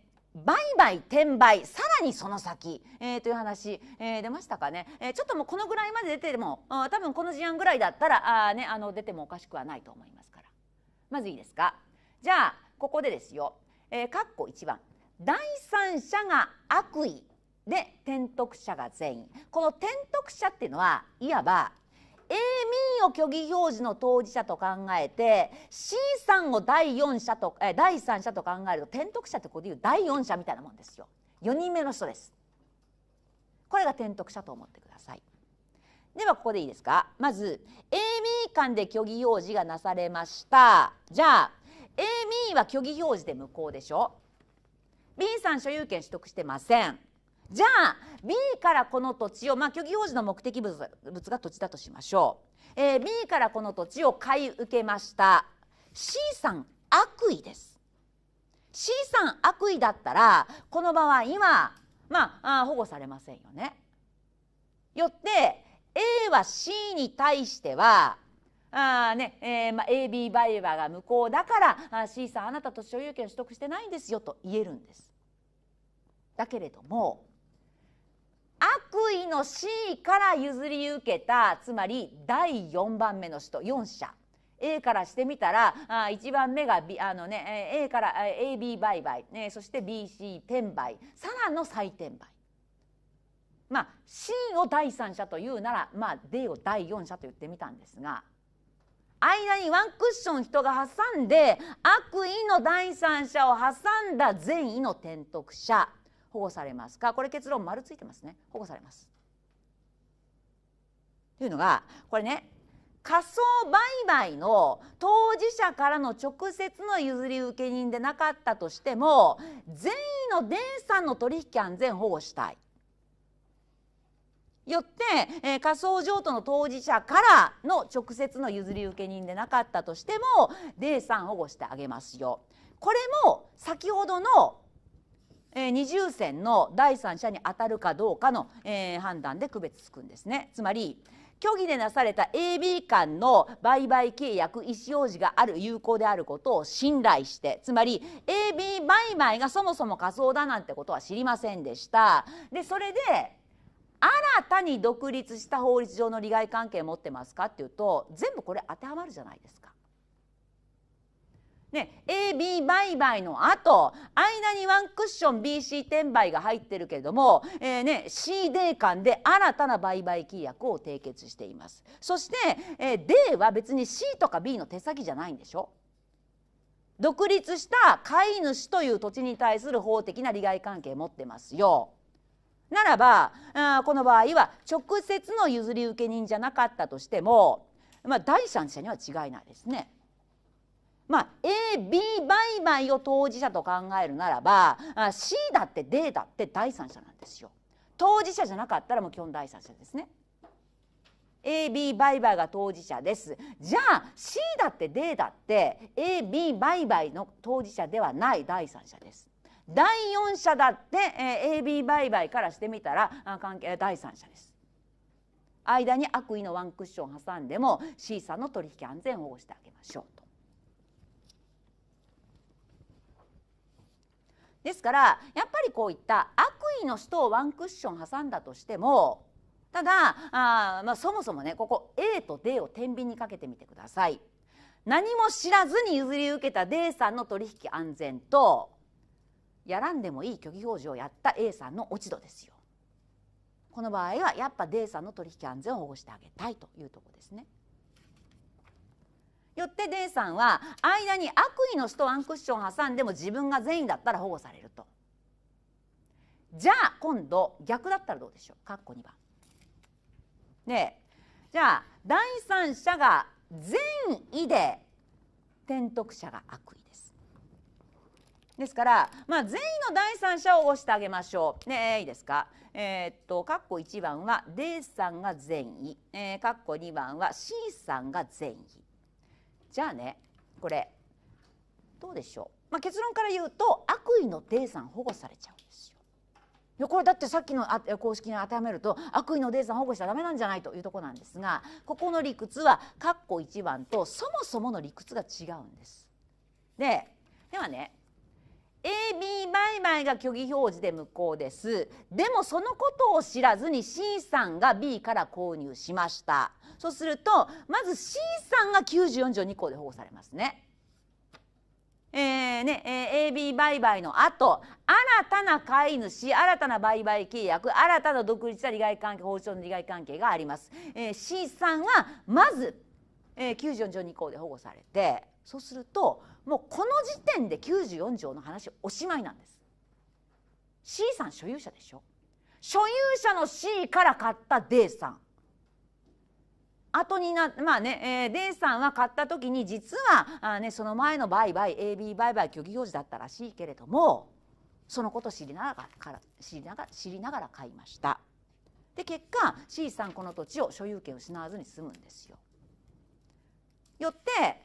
売買転売さらにその先、えー、という話、えー、出ましたかね、えー、ちょっともうこのぐらいまで出ても多分この事案ぐらいだったらあ、ね、あの出てもおかしくはないと思いますからまずいいですかじゃあここでですよ、えー、括弧1番第三者が悪意で転得者が全員この転得者っていうのはいわば永民を虚偽表示の当事者と考えて C さんを第4者とえ第3者と考えると転得者ってここでいう第4者みたいなもんですよ4人目の人ですこれが転得者と思ってくださいではここでいいですかまず A 民間で虚偽表示がなされましたじゃあ A 民は虚偽表示で無効でしょ B さん所有権取得してませんじゃあ B からこの土地をまあ虚偽表示の目的物が土地だとしましょう、えー、B からこの土地を買い受けました C さん悪意です C さん悪意だったらこの場合はまああ保護されませんよね。よって A は C に対してはあねえーまあ、AB バイバーが無効だからあ C さんあなたと所有権取得してないんですよと言えるんです。だけれども悪意の C から譲り受けたつまり第4番目の使徒4社 A からしてみたらあ1番目が、B あのね、A から AB 売買、ね、そして BC 転売さらの再転売。まあ、C を第三者というなら、まあ、D を第四者と言ってみたんですが間にワンクッション人が挟んで悪意の第三者を挟んだ善意の転得者保護されますかこれ結論丸ついてますね保護されます。というのがこれね仮想売買の当事者からの直接の譲り受け人でなかったとしても善意のさ産の取引安全保護したい。よって、えー、仮想譲渡の当事者からの直接の譲り受け人でなかったとしても d ん保護してあげますよ。これも先ほどのえ二重線の第三者に当たるかどうかの、えー、判断で区別つくんですね。つまり虚偽でなされた AB 間の売買契約意思表示がある有効であることを信頼してつまり AB 売買がそもそも仮想だなんてことは知りませんでしたでそれで新たに独立した法律上の利害関係を持ってますかっていうと全部これ当てはまるじゃないですか。ね、AB 売買の後間にワンクッション BC 転売が入ってるけれども、えーね、CD 間で新たな売買契約を締結していますそして、えー、D は別に C とか B の手先じゃないんでしょ独立した飼い主という土地に対する法的な利害関係を持ってますよ。ならばあこの場合は直接の譲り受け人じゃなかったとしても、まあ、第三者には違いないですね。まあ、AB 売買を当事者と考えるならば C だって D だって第三者なんですよ。当事者じゃなかったらもう基本第三者ですね。AB 売買が当事者ですじゃあ C だって D だって AB 売買の当事者ではない第三者です。第四者だって、えー、AB 売買からしてみたら関係第三者です。間に悪意のワンクッション挟んでも C さんの取引安全を保護してあげましょう。ですからやっぱりこういった悪意の人をワンクッション挟んだとしてもただあ、まあ、そもそもねここ A と D を天秤にかけてみてください。何も知らずに譲り受けた D さんの取引安全とやらんでもいい虚偽表示をやった A さんの落ち度ですよ。この場合はやっぱ D さんの取引安全を保護してあげたいというとこですね。よってデイさんは間に悪意の死とワンクッション挟んでも自分が善意だったら保護されるとじゃあ今度逆だったらどうでしょうかっこ2番ねじゃあ第三者が善意で転得者が悪意ですですから、まあ、善意の第三者を押してあげましょうねいいですかえー、っとっこ1番は D さんが善意、えー、っこ2番は C さんが善意じゃあねこれどうでしょう、まあ、結論から言うと悪意のさん保護されちゃうんですよ。これだってさっきのあ公式に当てはめると悪意のデさん保護しちゃダメなんじゃないというところなんですがここの理屈は括弧1番とそもそもの理屈が違うんです。でではね AB 売買が虚偽表示で無効ですでもそのことを知らずに C さんが B から購入しましたそうするとまず C さんが94条2項で保護されますね。えーねえー、AB 売買のあと新たな飼い主新たな売買契約新たな独立した利害関係法上の利害関係があります、えー、C さんがまず、えー、94条2項で保護されてそうするともうこの時点で94条の話おしまいなんです C さん所有者でしょ所有者の C から買った D さん後になまあね、えー、デンさんは買った時に実はあ、ね、その前の売買 AB 売買虚偽表示だったらしいけれどもそのこと知りながら知りながら知りながら買いました。で結果 C さんこの土地を所有権を失わずに済むんですよ。よって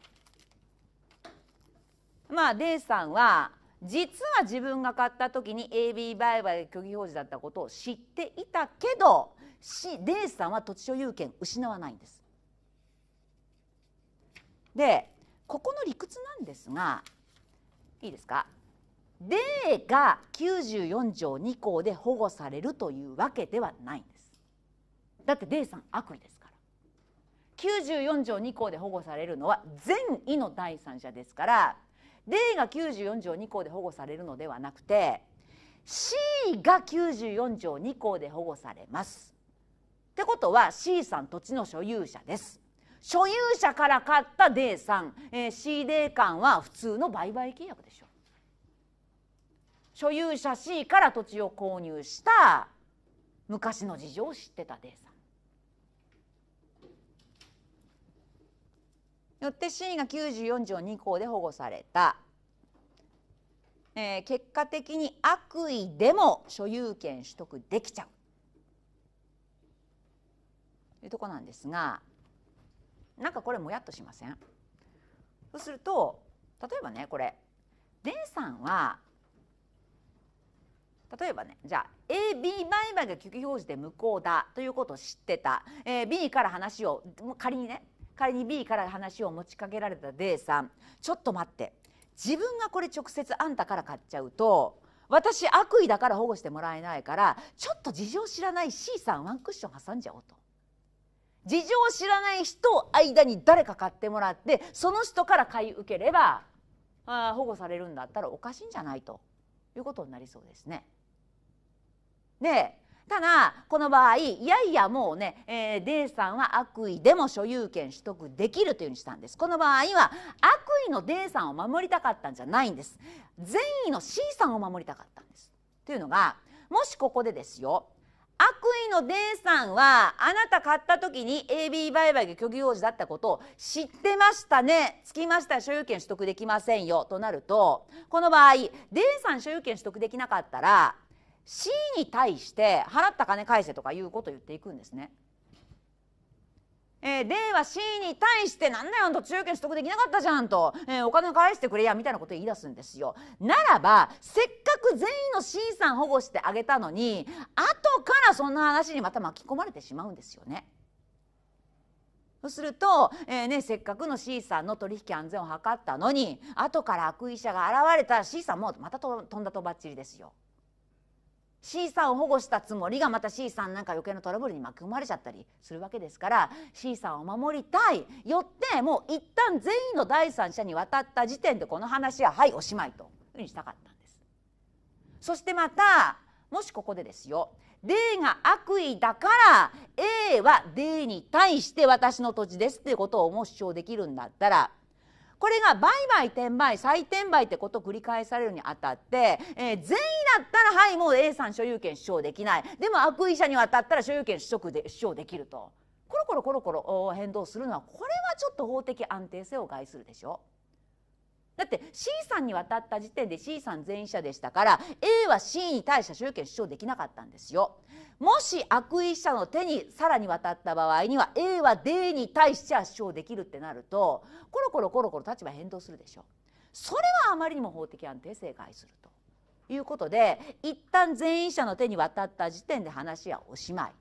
まあ D さんは実は自分が買った時に AB 売買虚偽表示だったことを知っていたけど D さんは土地所有権失わないんです。でここの理屈なんですがいいですか例が94条2項で保護されるというわけではないんですだって例さん悪意ですから94条2項で保護されるのは善意の第三者ですから例が94条2項で保護されるのではなくて C が94条2項で保護されますってことは C さん土地の所有者です所有者から買った D さん、えー、C デー間は普通の売買契約でしょ所有者 C から土地を購入した昔の事情を知ってた D さんよって C が94条2項で保護された、えー、結果的に悪意でも所有権取得できちゃうというとこなんですがなんかこれもやっとしませんそうすると例えばねこれデさんは例えばねじゃあ AB 売買が虚偽表示で無効だということを知ってた、えー、B から話を仮にね仮に B から話を持ちかけられた D さんちょっと待って自分がこれ直接あんたから買っちゃうと私悪意だから保護してもらえないからちょっと事情知らない C さんワンクッション挟んじゃおうと事情を知らない人を間に誰か買ってもらってその人から買い受ければあ保護されるんだったらおかしいんじゃないということになりそうですね。でただこの場合いやいやもうね、えー、D さんは悪意でも所有権取得できるというふうにしたんですこの場合は悪意の D さんを守りたかったんじゃないんです善意の C さんを守りたかったんですというのがもしここでですよ悪意のデンさんはあなた買った時に AB 売買が虚偽王子だったことを知ってましたねつきました所有権取得できませんよとなるとこの場合デンさん所有権取得できなかったら C に対して払った金返せとかいうことを言っていくんですね。えー、では C に対して「なんだよあんた中継取得できなかったじゃんと」と、えー、お金返してくれや」みたいなこと言い出すんですよ。ならばせっかく全員の C さん保護してあげたのに後からそんな話にまた巻き込まれてしまうんですよね。そうすると、えーね、せっかくの C さんの取引安全を図ったのに後から悪意者が現れたら C さんもまたと飛んだとばっちりですよ。C さんを保護したつもりがまた C さんなんか余計なトラブルに巻き込まれちゃったりするわけですから C さんを守りたいよってもう一旦全員の第三者に渡った時点でこの話ははいおしまいというふうにしたかったんです。そしてまたもしここでですよ D が悪意だから A は D に対して私の土地ですっていうことをも主張できるんだったらこれが売買転売再転売ってことを繰り返されるにあたって、えー、善意だったらはいもう A さん所有権主張できないでも悪意者に渡ったら所有権主張で主張できるとコロコロコロコロ変動するのはこれはちょっと法的安定性を害するでしょう。だって C さんに渡った時点で C さん全員者でしたから A は C に対して所有権主張できなかったんですよ。もし悪意者の手にさらに渡った場合には A は D に対しては主張できるってなるとコロコロコロコロ立場変動するでしょ。う。それはあまりにも法的安定性害するということで一旦全員者の手に渡った時点で話はおしまい。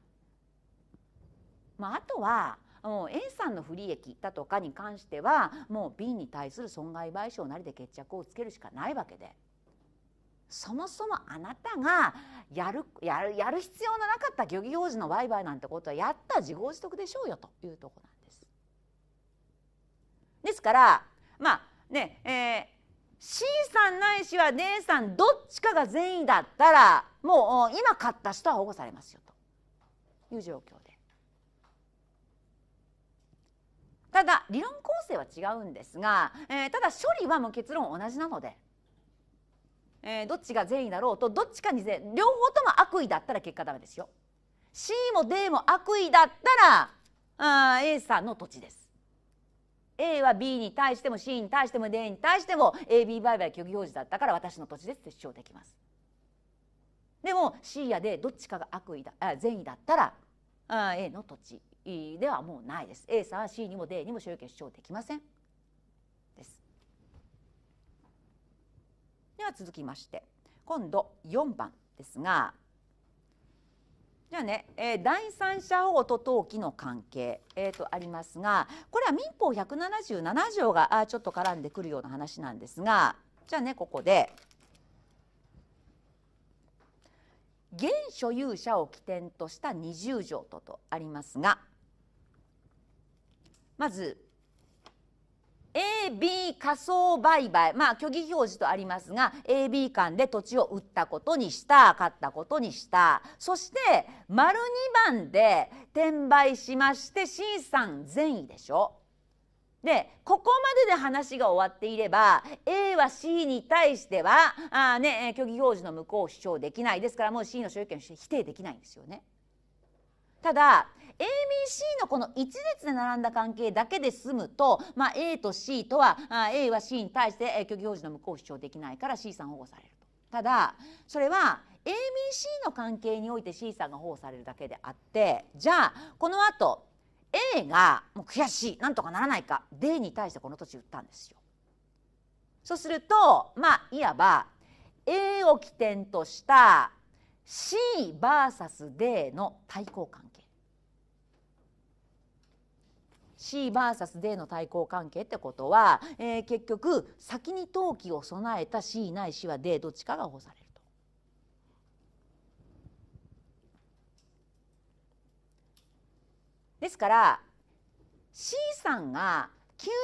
まあ、あとはもう A さんの不利益だとかに関してはもう B に対する損害賠償なりで決着をつけるしかないわけで。そもそもあなたがやるやるやる必要のなかった漁業時の売買なんてことはやった自業自得でしょうよというとこなんです。ですからまあねえー、C さんないしは D さんどっちかが善意だったらもう今買った人は保護されますよという状況ただ理論構成は違うんですが、えー、ただ処理はもう結論同じなので、えー、どっちが善意だろうとどっちかに善両方とも悪意だったら結果ダメですよ。C も D も悪意だったらあ A さんの土地です。A は B に対しても C に対しても D に対しても AB 売買虚偽表示だったから私の土地ですって主張できます。でも C や D どっちかが悪意だあ善意だったらあ A の土地ではもうないです A さんは C にも D にも所有権主張できませんですでは続きまして今度四番ですがじゃあね、えー、第三者保護と登記の関係、えー、とありますがこれは民法百七十七条があちょっと絡んでくるような話なんですがじゃあねここで現所有者を起点とした20条ととありますがまず AB 仮想売買まあ虚偽表示とありますが AB 間で土地を売ったことにした買ったことにしたそして丸2番で転売しまして C さん善意でしょでここまでで話が終わっていれば A は C に対してはあ、ね、虚偽表示の無効を主張できないですからもう C の所有権を否定できないんですよね。ただ ABC のこの一列で並んだ関係だけで済むと、まあ、A と C とはあ A は C に対して虚偽表示の無効を主張できないから C さん保護されると。ただそれは ABC の関係において C さんが保護されるだけであってじゃあこのあと A がもう悔しいなんとかならないか D に対してこの土地売ったんですよ。そうするとまあいわば A を起点とした CVSD の対抗関係 CVSD の対抗関係ってことは、えー、結局先に投機を備えた C ないしは D どっちかが保される。ですから C さんが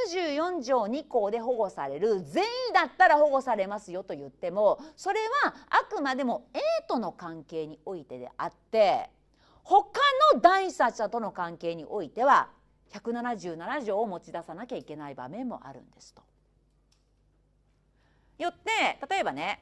94条2項で保護される善意だったら保護されますよと言ってもそれはあくまでも A との関係においてであって他の第三者との関係においては177条を持ち出さなきゃいけない場面もあるんですと。よって例えばね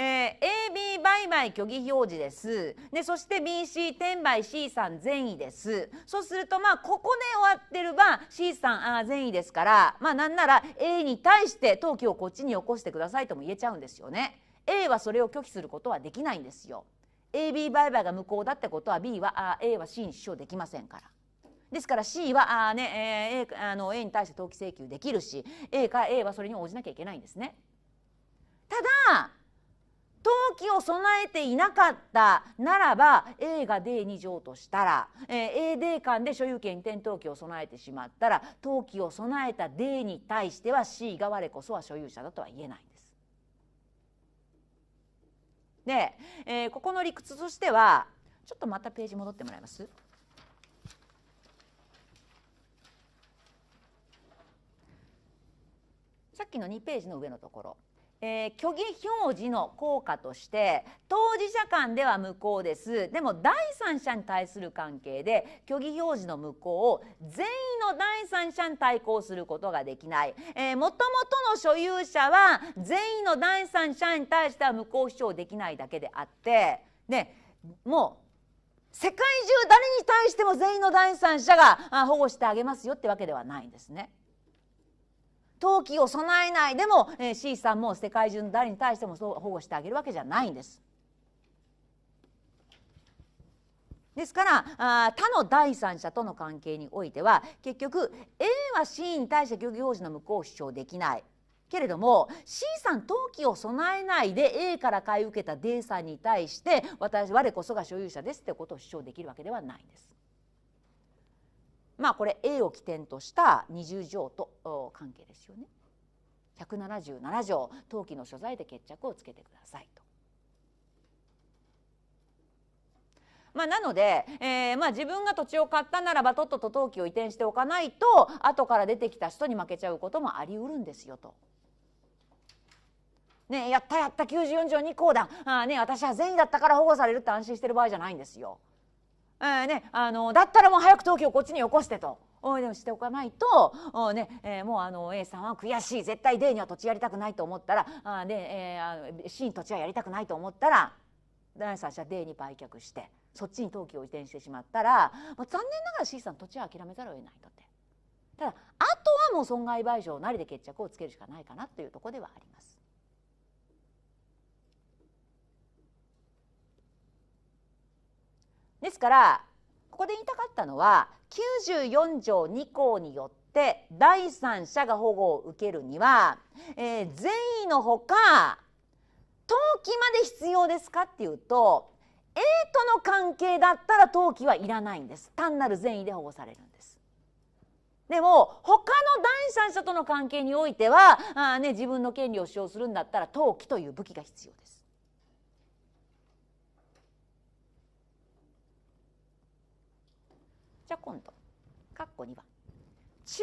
えー、AB 売買虚偽表示です。で、そして BC 転売 C さん善意です。そうすると、まあ、ここで終わってれば C さんあ善意ですから、まあ、なんなら A に対して登記をこっちに起こしてくださいとも言えちゃうんですよね。A はそれを拒否することはできないんですよ。AB 売買が無効だってことは B はあ A は C に主張できませんから。ですから C はあ、ねえー、A, あの A に対して登記請求できるし A か A はそれに応じなきゃいけないんですね。ただ陶器を備えていなかったならば A が D2 条としたら、えー、AD 間で所有権転陶器を備えてしまったら陶器を備えた D に対しては C が我こそは所有者だとは言えないんです。で、えー、ここの理屈としてはちょっとまたページ戻ってもらいますさっきの2ページの上のところえー、虚偽表示の効果として当事者間では無効ですでも第三者に対する関係で虚偽表示の無効を善意の第三者に対抗することができないもともとの所有者は善意の第三者に対しては無効主張できないだけであって、ね、もう世界中誰に対しても全員の第三者が保護してあげますよってわけではないんですね。陶器を備えないでも、え C さんも世界中の誰に対してもそう保護してあげるわけじゃないんです。ですからあ他の第三者との関係においては結局 A は C に対して漁業時の無効を主張できないけれども C さん登記を備えないで A から買い受けた D さんに対して私我こそが所有者ですってことを主張できるわけではないんです。まあこれ A を起点とした二十条と関係ですよね。百七十七条登記の所在で決着をつけてくださいと。まあ、なので、えーまあ、自分が土地を買ったならばとっとと登記を移転しておかないと後から出てきた人に負けちゃうこともありうるんですよと。ね、やったやった94条2項だあ、ね、私は善意だったから保護されるって安心してる場合じゃないんですよ。えーね、あのだったらもう早く東をこっちによこしてと。でもしておかないと、おねえー、もうあの A さんは悔しい絶対 D には土地やりたくないと思ったらあで、えー、C に土地はやりたくないと思ったら第三者 D に売却してそっちに登記を移転してしまったら、まあ、残念ながら C さん土地は諦めざるを得ないとってただあとはもう損害賠償なりで決着をつけるしかないかなというところではあります。ですからここで言いたかったのは94条2項によって第三者が保護を受けるには、えー、善意のほか登記まで必要ですかっていうと A との関係だったら登記はいらないんです単なる善意で保護されるんですでも他の第三者との関係においてはあ、ね、自分の権利を主張するんだったら登記という武器が必要ですじゃあ今度括弧2番中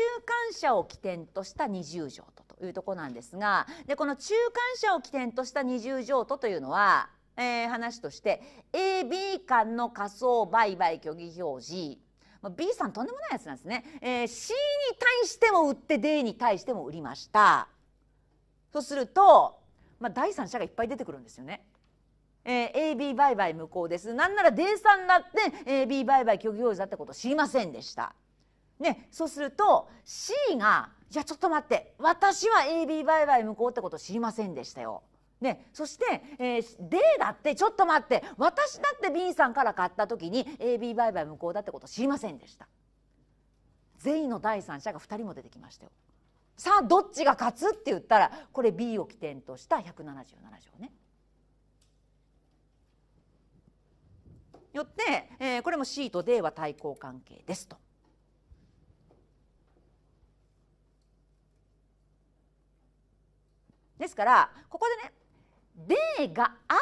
間者を起点とした二重譲渡というとこなんですがでこの中間者を起点とした二重譲渡というのは、えー、話として AB 間の仮想売買虚偽表示 B さんとんでもないやつなんですね、えー、C に対しても売って D に対しても売りましたそうすると、まあ、第三者がいっぱい出てくるんですよねえー、AB 売買無効ですなんならデーんになって AB 売買虚偽表示だってこと知りませんでした。ね、そうすると C が「いやちょっと待って私は AB 売買無効ってこと知りませんでしたよ」ね、そして、えー、D だってちょっと待って私だって B さんから買った時に AB 売買無効だってこと知りませんでした善意の第三者が2人も出てきましたよさあどっちが勝つって言ったらこれ B を起点とした177条ね。よって、えー、これも C と D は対抗関係ですと。ですからここでね D が悪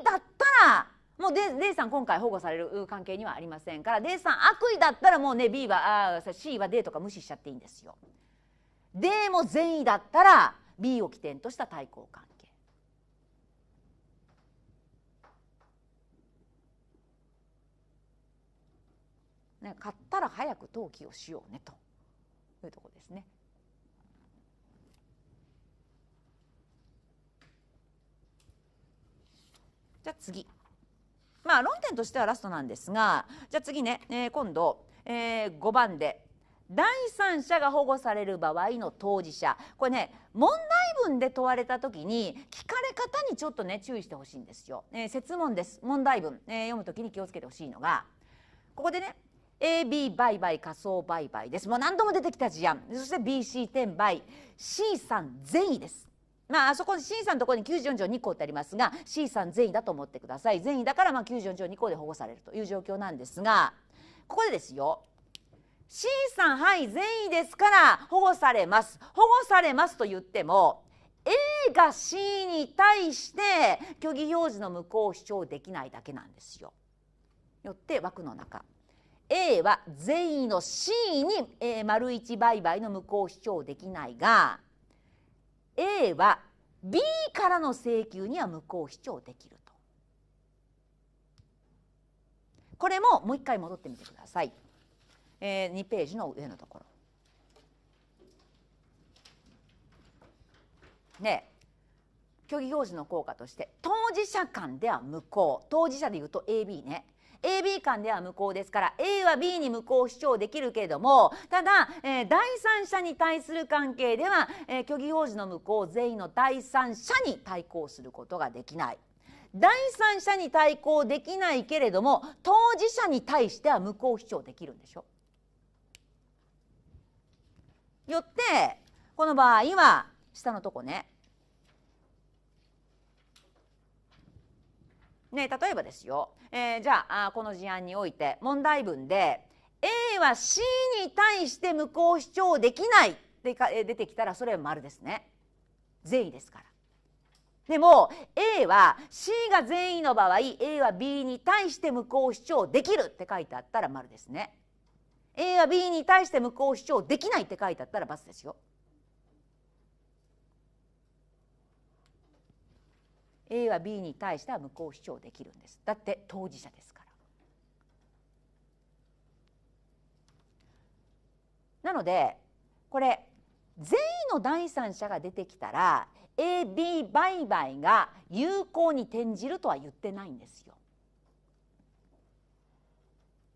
意だったらもう D さん今回保護される関係にはありませんから D さん悪意だったらもうね B はあ C は D とか無視しちゃっていいんですよ。D も善意だったら B を起点とした対抗関係。ね、買ったら早く登記をしようねというとこですね。じゃあ次まあ論点としてはラストなんですがじゃあ次ね、えー、今度、えー、5番で第三者が保護される場合の当事者これね問題文で問われた時に聞かれ方にちょっとね注意してほしいんですよ。えー、説問です問題文、えー、読む時に気をつけてほしいのがここでね AB 売買仮想売買ですもう何度も出てきた事案そして BC 転売 C さん善意ですまあ、あそこに C さんのところに94条2項ってありますが C さん善意だと思ってください善意だからまあ94条2項で保護されるという状況なんですがここでですよ C さんはい善意ですから保護されます保護されますと言っても A が C に対して虚偽表示の無効を主張できないだけなんですよ。よって枠の中 A は善意の C に、え丸1売買の無効主張できないが A は B からの請求には無効主張できるとこれももう一回戻ってみてください、えー、2ページの上のところね虚偽表示の効果として当事者間では無効当事者でいうと AB ね AB 間では無効ですから A は B に無効主張できるけれどもただ、えー、第三者に対する関係では、えー、虚偽表示の無効全員の第三者に対抗することができない。第三者に対抗できないけれども当事者に対しては無効主張できるんでしょよってこの場合は下のとこねね、例えばですよ、えー、じゃあこの事案において問題文で A は C に対して無効主張できないってか出てきたらそれは丸ですね善意ですから。でも A は C が善意の場合 A は B に対して無効主張できるって書いてあったら丸ですね。A は B に対して無効主張できないって書いてあったら×ですよ。A は B に対しては無効主張できるんですだって当事者ですからなのでこれ善意の第三者が出てきたら AB 売買が有効に転じるとは言ってないんですよ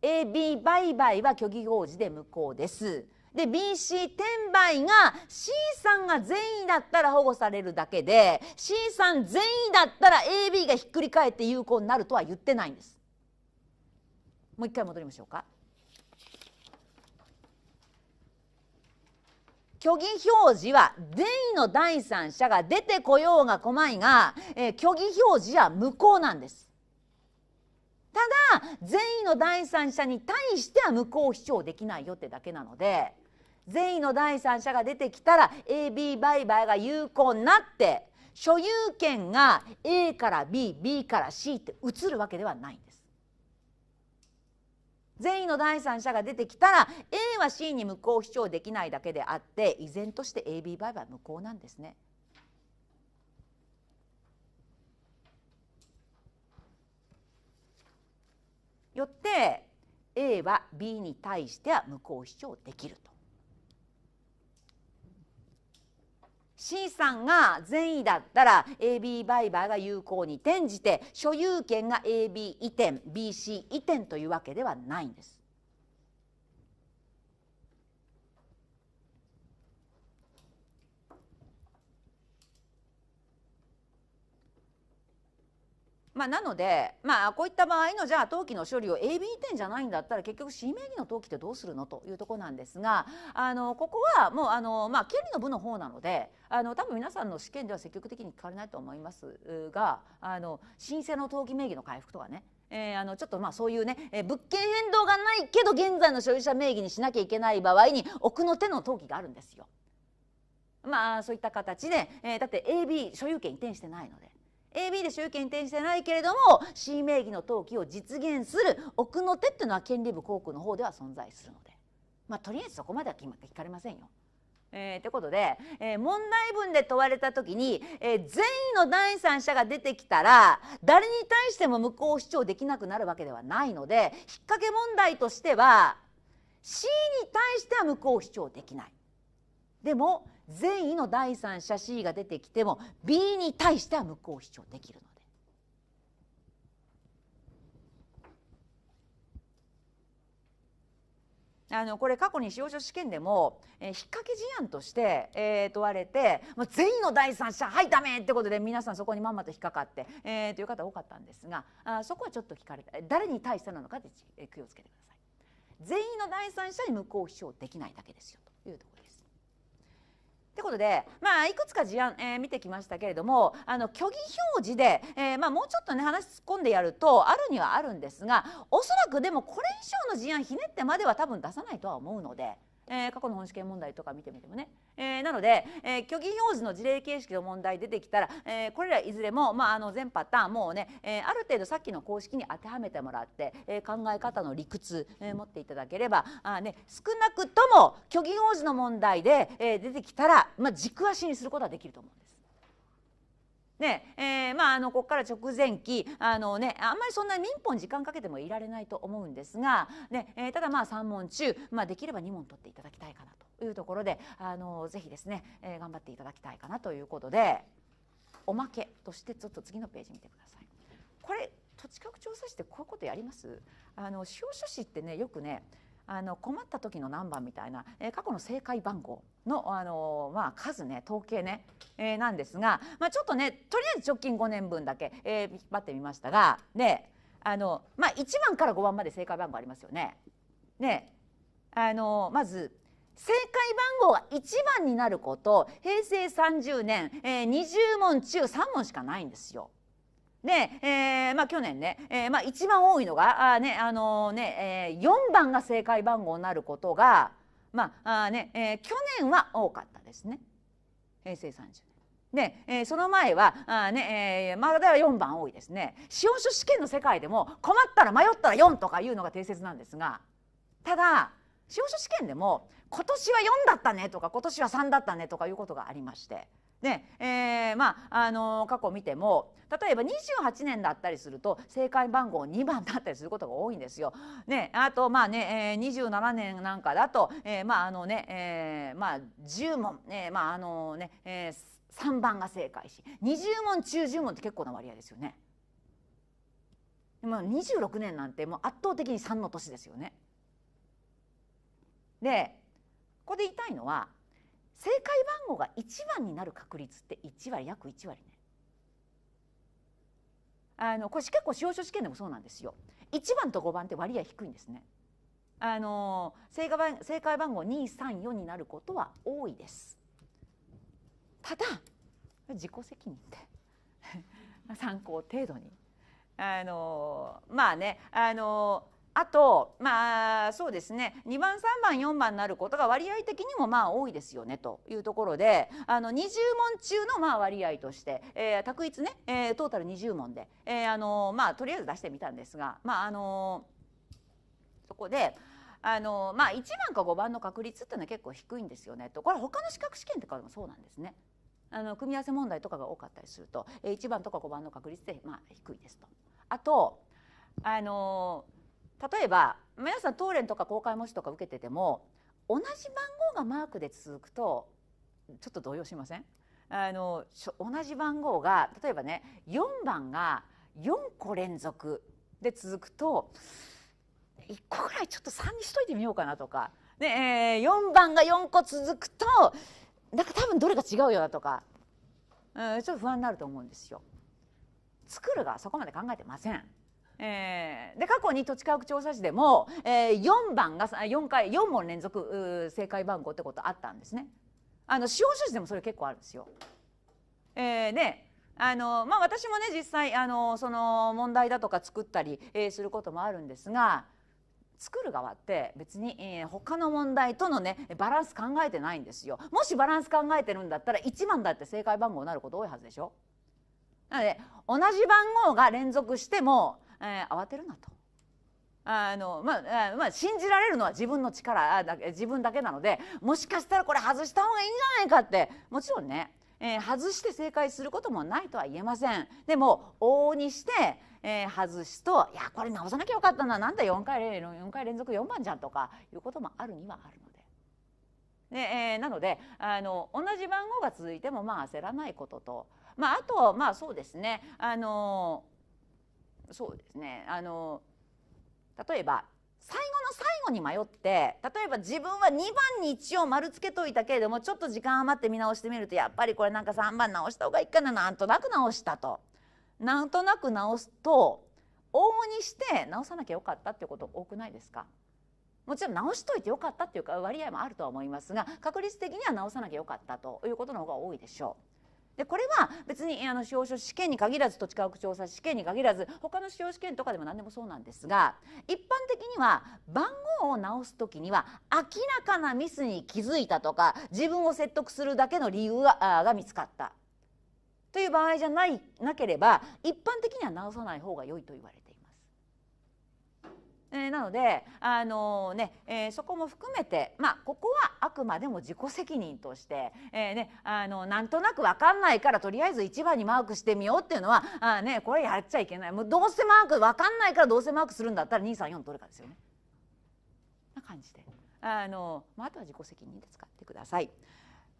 AB 売買は虚偽合事で無効ですで BC 転売が C さんが善意だったら保護されるだけで C さん善意だったら AB がひっくり返って有効になるとは言ってないんです。もう一回戻りましょうか。虚偽表示は善意の第三者が出てこようが来まいが、えー、虚偽表示は無効なんです。ただ善意の第三者に対しては無効主張できないよってだけなので善意の第三者が出てきたら AB 売買が有効になって所有権が A から BB から C って移るわけではないんです。善意の第三者が出てきたら A は C に無効主張できないだけであって依然として AB 売買無効なんですね。よって A は B に対しては無効主張できると。C さんが善意だったら AB 売買が有効に転じて所有権が AB 移転 BC 移転というわけではないんです。まあ、なので、まあ、こういった場合のじゃあ登記の処理を AB 点じゃないんだったら結局 C 名義の登記ってどうするのというとこなんですがあのここはもうあの、まあ、権利の部の方なのであの多分皆さんの試験では積極的に聞かれないと思いますがあの申請の登記名義の回復とかねえー、あのちょっとまあそういうね、えー、物件変動がないけど現在の所有者名義にしなきゃいけない場合に奥の手の登記があるんですよ。まあそういった形で、えー、だって AB 所有権移転してないので AB で集権に転じてないけれども C 名義の登記を実現する奥の手っていうのは権利部航空の方では存在するので、まあ、とりあえずそこまでは聞かれませんよ。えー、ってことで、えー、問題文で問われた時に、えー、善意の第三者が出てきたら誰に対しても無効主張できなくなるわけではないので引っ掛け問題としては C に対しては無効主張できない。でも善意の第三者 C が出てきても B に対しては無効主張できるので。あのこれ過去に司法書試験でも、えー、引っ掛け事案として、えー、問われて、まあ、善意の第三者はいダメってことで皆さんそこにまんまと引っかかって、えー、という方多かったんですがあそこはちょっと聞かれた誰に対してなのかで、えー、気をつけてください。善意の第三者に無効主張できないだけですよというところってことで、まあ、いくつか事案、えー、見てきましたけれどもあの虚偽表示で、えー、まあ、もうちょっとね話突っ込んでやるとあるにはあるんですがおそらくでもこれ以上の事案ひねってまでは多分出さないとは思うので、えー、過去の本試験問題とか見てみてもねえー、なので、えー、虚偽表示の事例形式の問題出てきたら、えー、これらいずれも、まあ、あの全パターンもうね、えある程度さっきの公式に当てはめてもらって、え考え方の理屈、え持っていただければあ、ね、少なくとも虚偽表示の問題で、え出てきたら、まあ、軸足にすることはできると思うんです。ねえー、まあ、あのここから直前期あの、ね、あんまりそんな民法に時間かけてもいられないと思うんですが、ねえー、ただまあ3問中、まあ、できれば2問取っていただきたいかなというところであのぜひですね、えー、頑張っていただきたいかなということでおまけとしてちょっと次のページ見てください。これ土地局調査士ってこういうことやりますあの書士ってねよくねあの困った時の何番みたいな、えー、過去の正解番号の、あのー、まあ、数ね統計ね、えー、なんですが、まあ、ちょっとねとりあえず直近5年分だけ、えー、引っ張ってみましたがねあの、まあ、1番から5番まで正解番号ありますよね。ねあのー、まず正解番号が1番になること平成30年、えー、20問中3問しかないんですよ。ねえー、まあ、去年ね、えー、まあ、一番多いのがあ、ねあのー、ねえ4番が正解番号になることが、まあねえ去年は多かったですね平成30年。で、えその前はあ、ねえまだ4番多いですね司法書試験の世界でも困ったら迷ったら4とかいうのが定説なんですがただ司法書試験でも今年は4だったねとか今年は3だったねとかいうことがありましてねえー、まあ、あの過去見ても例えば28年だったりすると正解番号2番だったりすることが多いんですよ。ね、あとまあね、えー、27年なんかだと、えー、まああのね、えー、まあ10問、ね、まああのね、えー、3番が正解し20問中10問って結構な割合ですよね。でも26年なんてもう圧倒的に3の年ですよね。でここで言いたいのは正解番号が1番になる確率って1割約1割ねあのこれ結構司法書試験でもそうなんですよ1番と5番って割合低いんですねあの正解番正解番号234になることは多いですただ自己責任で 参考程度にあのまあねあのあとまあそうですね2番3番4番になることが割合的にもまあ多いですよねというところであの20問中のまあ割合として、えー、択一ね、えー、トータル20問で、えーあのまあ、とりあえず出してみたんですが、まああのそこで。あのまあ、1番か5番の確率っていうのは結構低いんですよねとこれ他の資格試験とかでもそうなんですね。あの組み合わせ問題とかが多かったりすると1番とか5番の確率で、まあ、低いですと。あとあのー例えば皆さん答連とか公開模試とか受けてても同じ番号がマークで続くとちょっと動揺しませんあの同じ番号が例えばね4番が4個連続で続くと1個ぐらいちょっと3にしといてみようかなとか、ねえー、4番が4個続くとなんか多分どれか違うよなとか、うん、ちょっと不安になると思うんですよ。作るがそこまで考えてませんえー、で過去に土地価格調査時でも、えー、4番が4回4問連続正解番号ってことあったんですね。あの司法書士でもそれ結構あるんですよ。えー、であのまあ、私もね実際あのその問題だとか作ったり、えー、することもあるんですが作る側って別に、えー、他の問題とのねバランス考えてないんですよ。もしバランス考えてるんだったら1番だって正解番号になること多いはずでしょ。なので同じ番号が連続してもえー、慌てるなと。あのまあ、まあ、信じられるのは自分の力だ自分だけなのでもしかしたらこれ外した方がいいんじゃないかってもちろんね、えー、外して正解することもないとは言えませんでも往々にして、えー、外すといやこれ直さなきゃよかったななんだ4回 ,4 回連続4番じゃんとかいうこともあるにはあるので。でえー、なのであの同じ番号が続いてもまあ焦らないことと、まあ、あとまあそうですねあのーそうですねあの例えば最後の最後に迷って例えば自分は2番に一応丸つけといたけれどもちょっと時間余って見直してみるとやっぱりこれなんか3番直した方がいいかななんとなく直したと。なんとなく直すと往々にして直さなきゃよかったってこと多くないですかもちろん直しといてよかったっていうか割合もあるとは思いますが確率的には直さなきゃよかったということの方が多いでしょう。でこれは別にあの司法書士試験に限らず土地家屋調査試験に限らず他の司法試験とかでも何でもそうなんですが一般的には番号を直す時には明らかなミスに気づいたとか自分を説得するだけの理由がが見つかったという場合じゃないなければ一般的には直さない方が良いと言われていす。えー、なので、あのー、ねえー、そこも含めて、まあ、ここはあくまでも自己責任として、えーね、あのなんとなく分かんないからとりあえず1番にマークしてみようっていうのはあ、ね、これやっちゃいけないもうどうせマーク分かんないからどうせマークするんだったら234どれかですよね。な感じで、あのまあ、あとは自己責任で使ってください。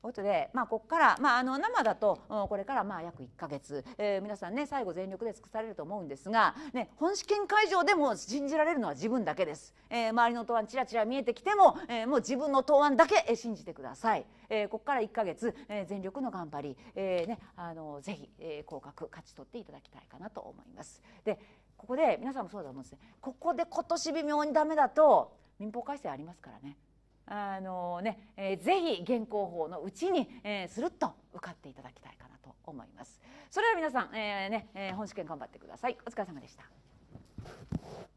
ことで、まあ、ここから、まあ、あの生だとこれからまあ約1か月、えー、皆さんね最後全力で尽くされると思うんですが、ね、本試験会場でも信じられるのは自分だけです、えー、周りの答案ちらちら見えてきても、えー、もう自分の答案だけ信じてください、えー、ここから1か月、えー、全力の頑張り、えーね、あのぜひ、えー、合格勝ち取っていただきたいかなと思います。でここで皆さんもそうだと思うんですねここで今年微妙にダメだと民法改正ありますからね。あのね、えー、ぜひ現行法のうちに、えー、するッと受かっていただきたいかなと思いますそれでは皆さん、えーねえー、本試験頑張ってくださいお疲れ様でした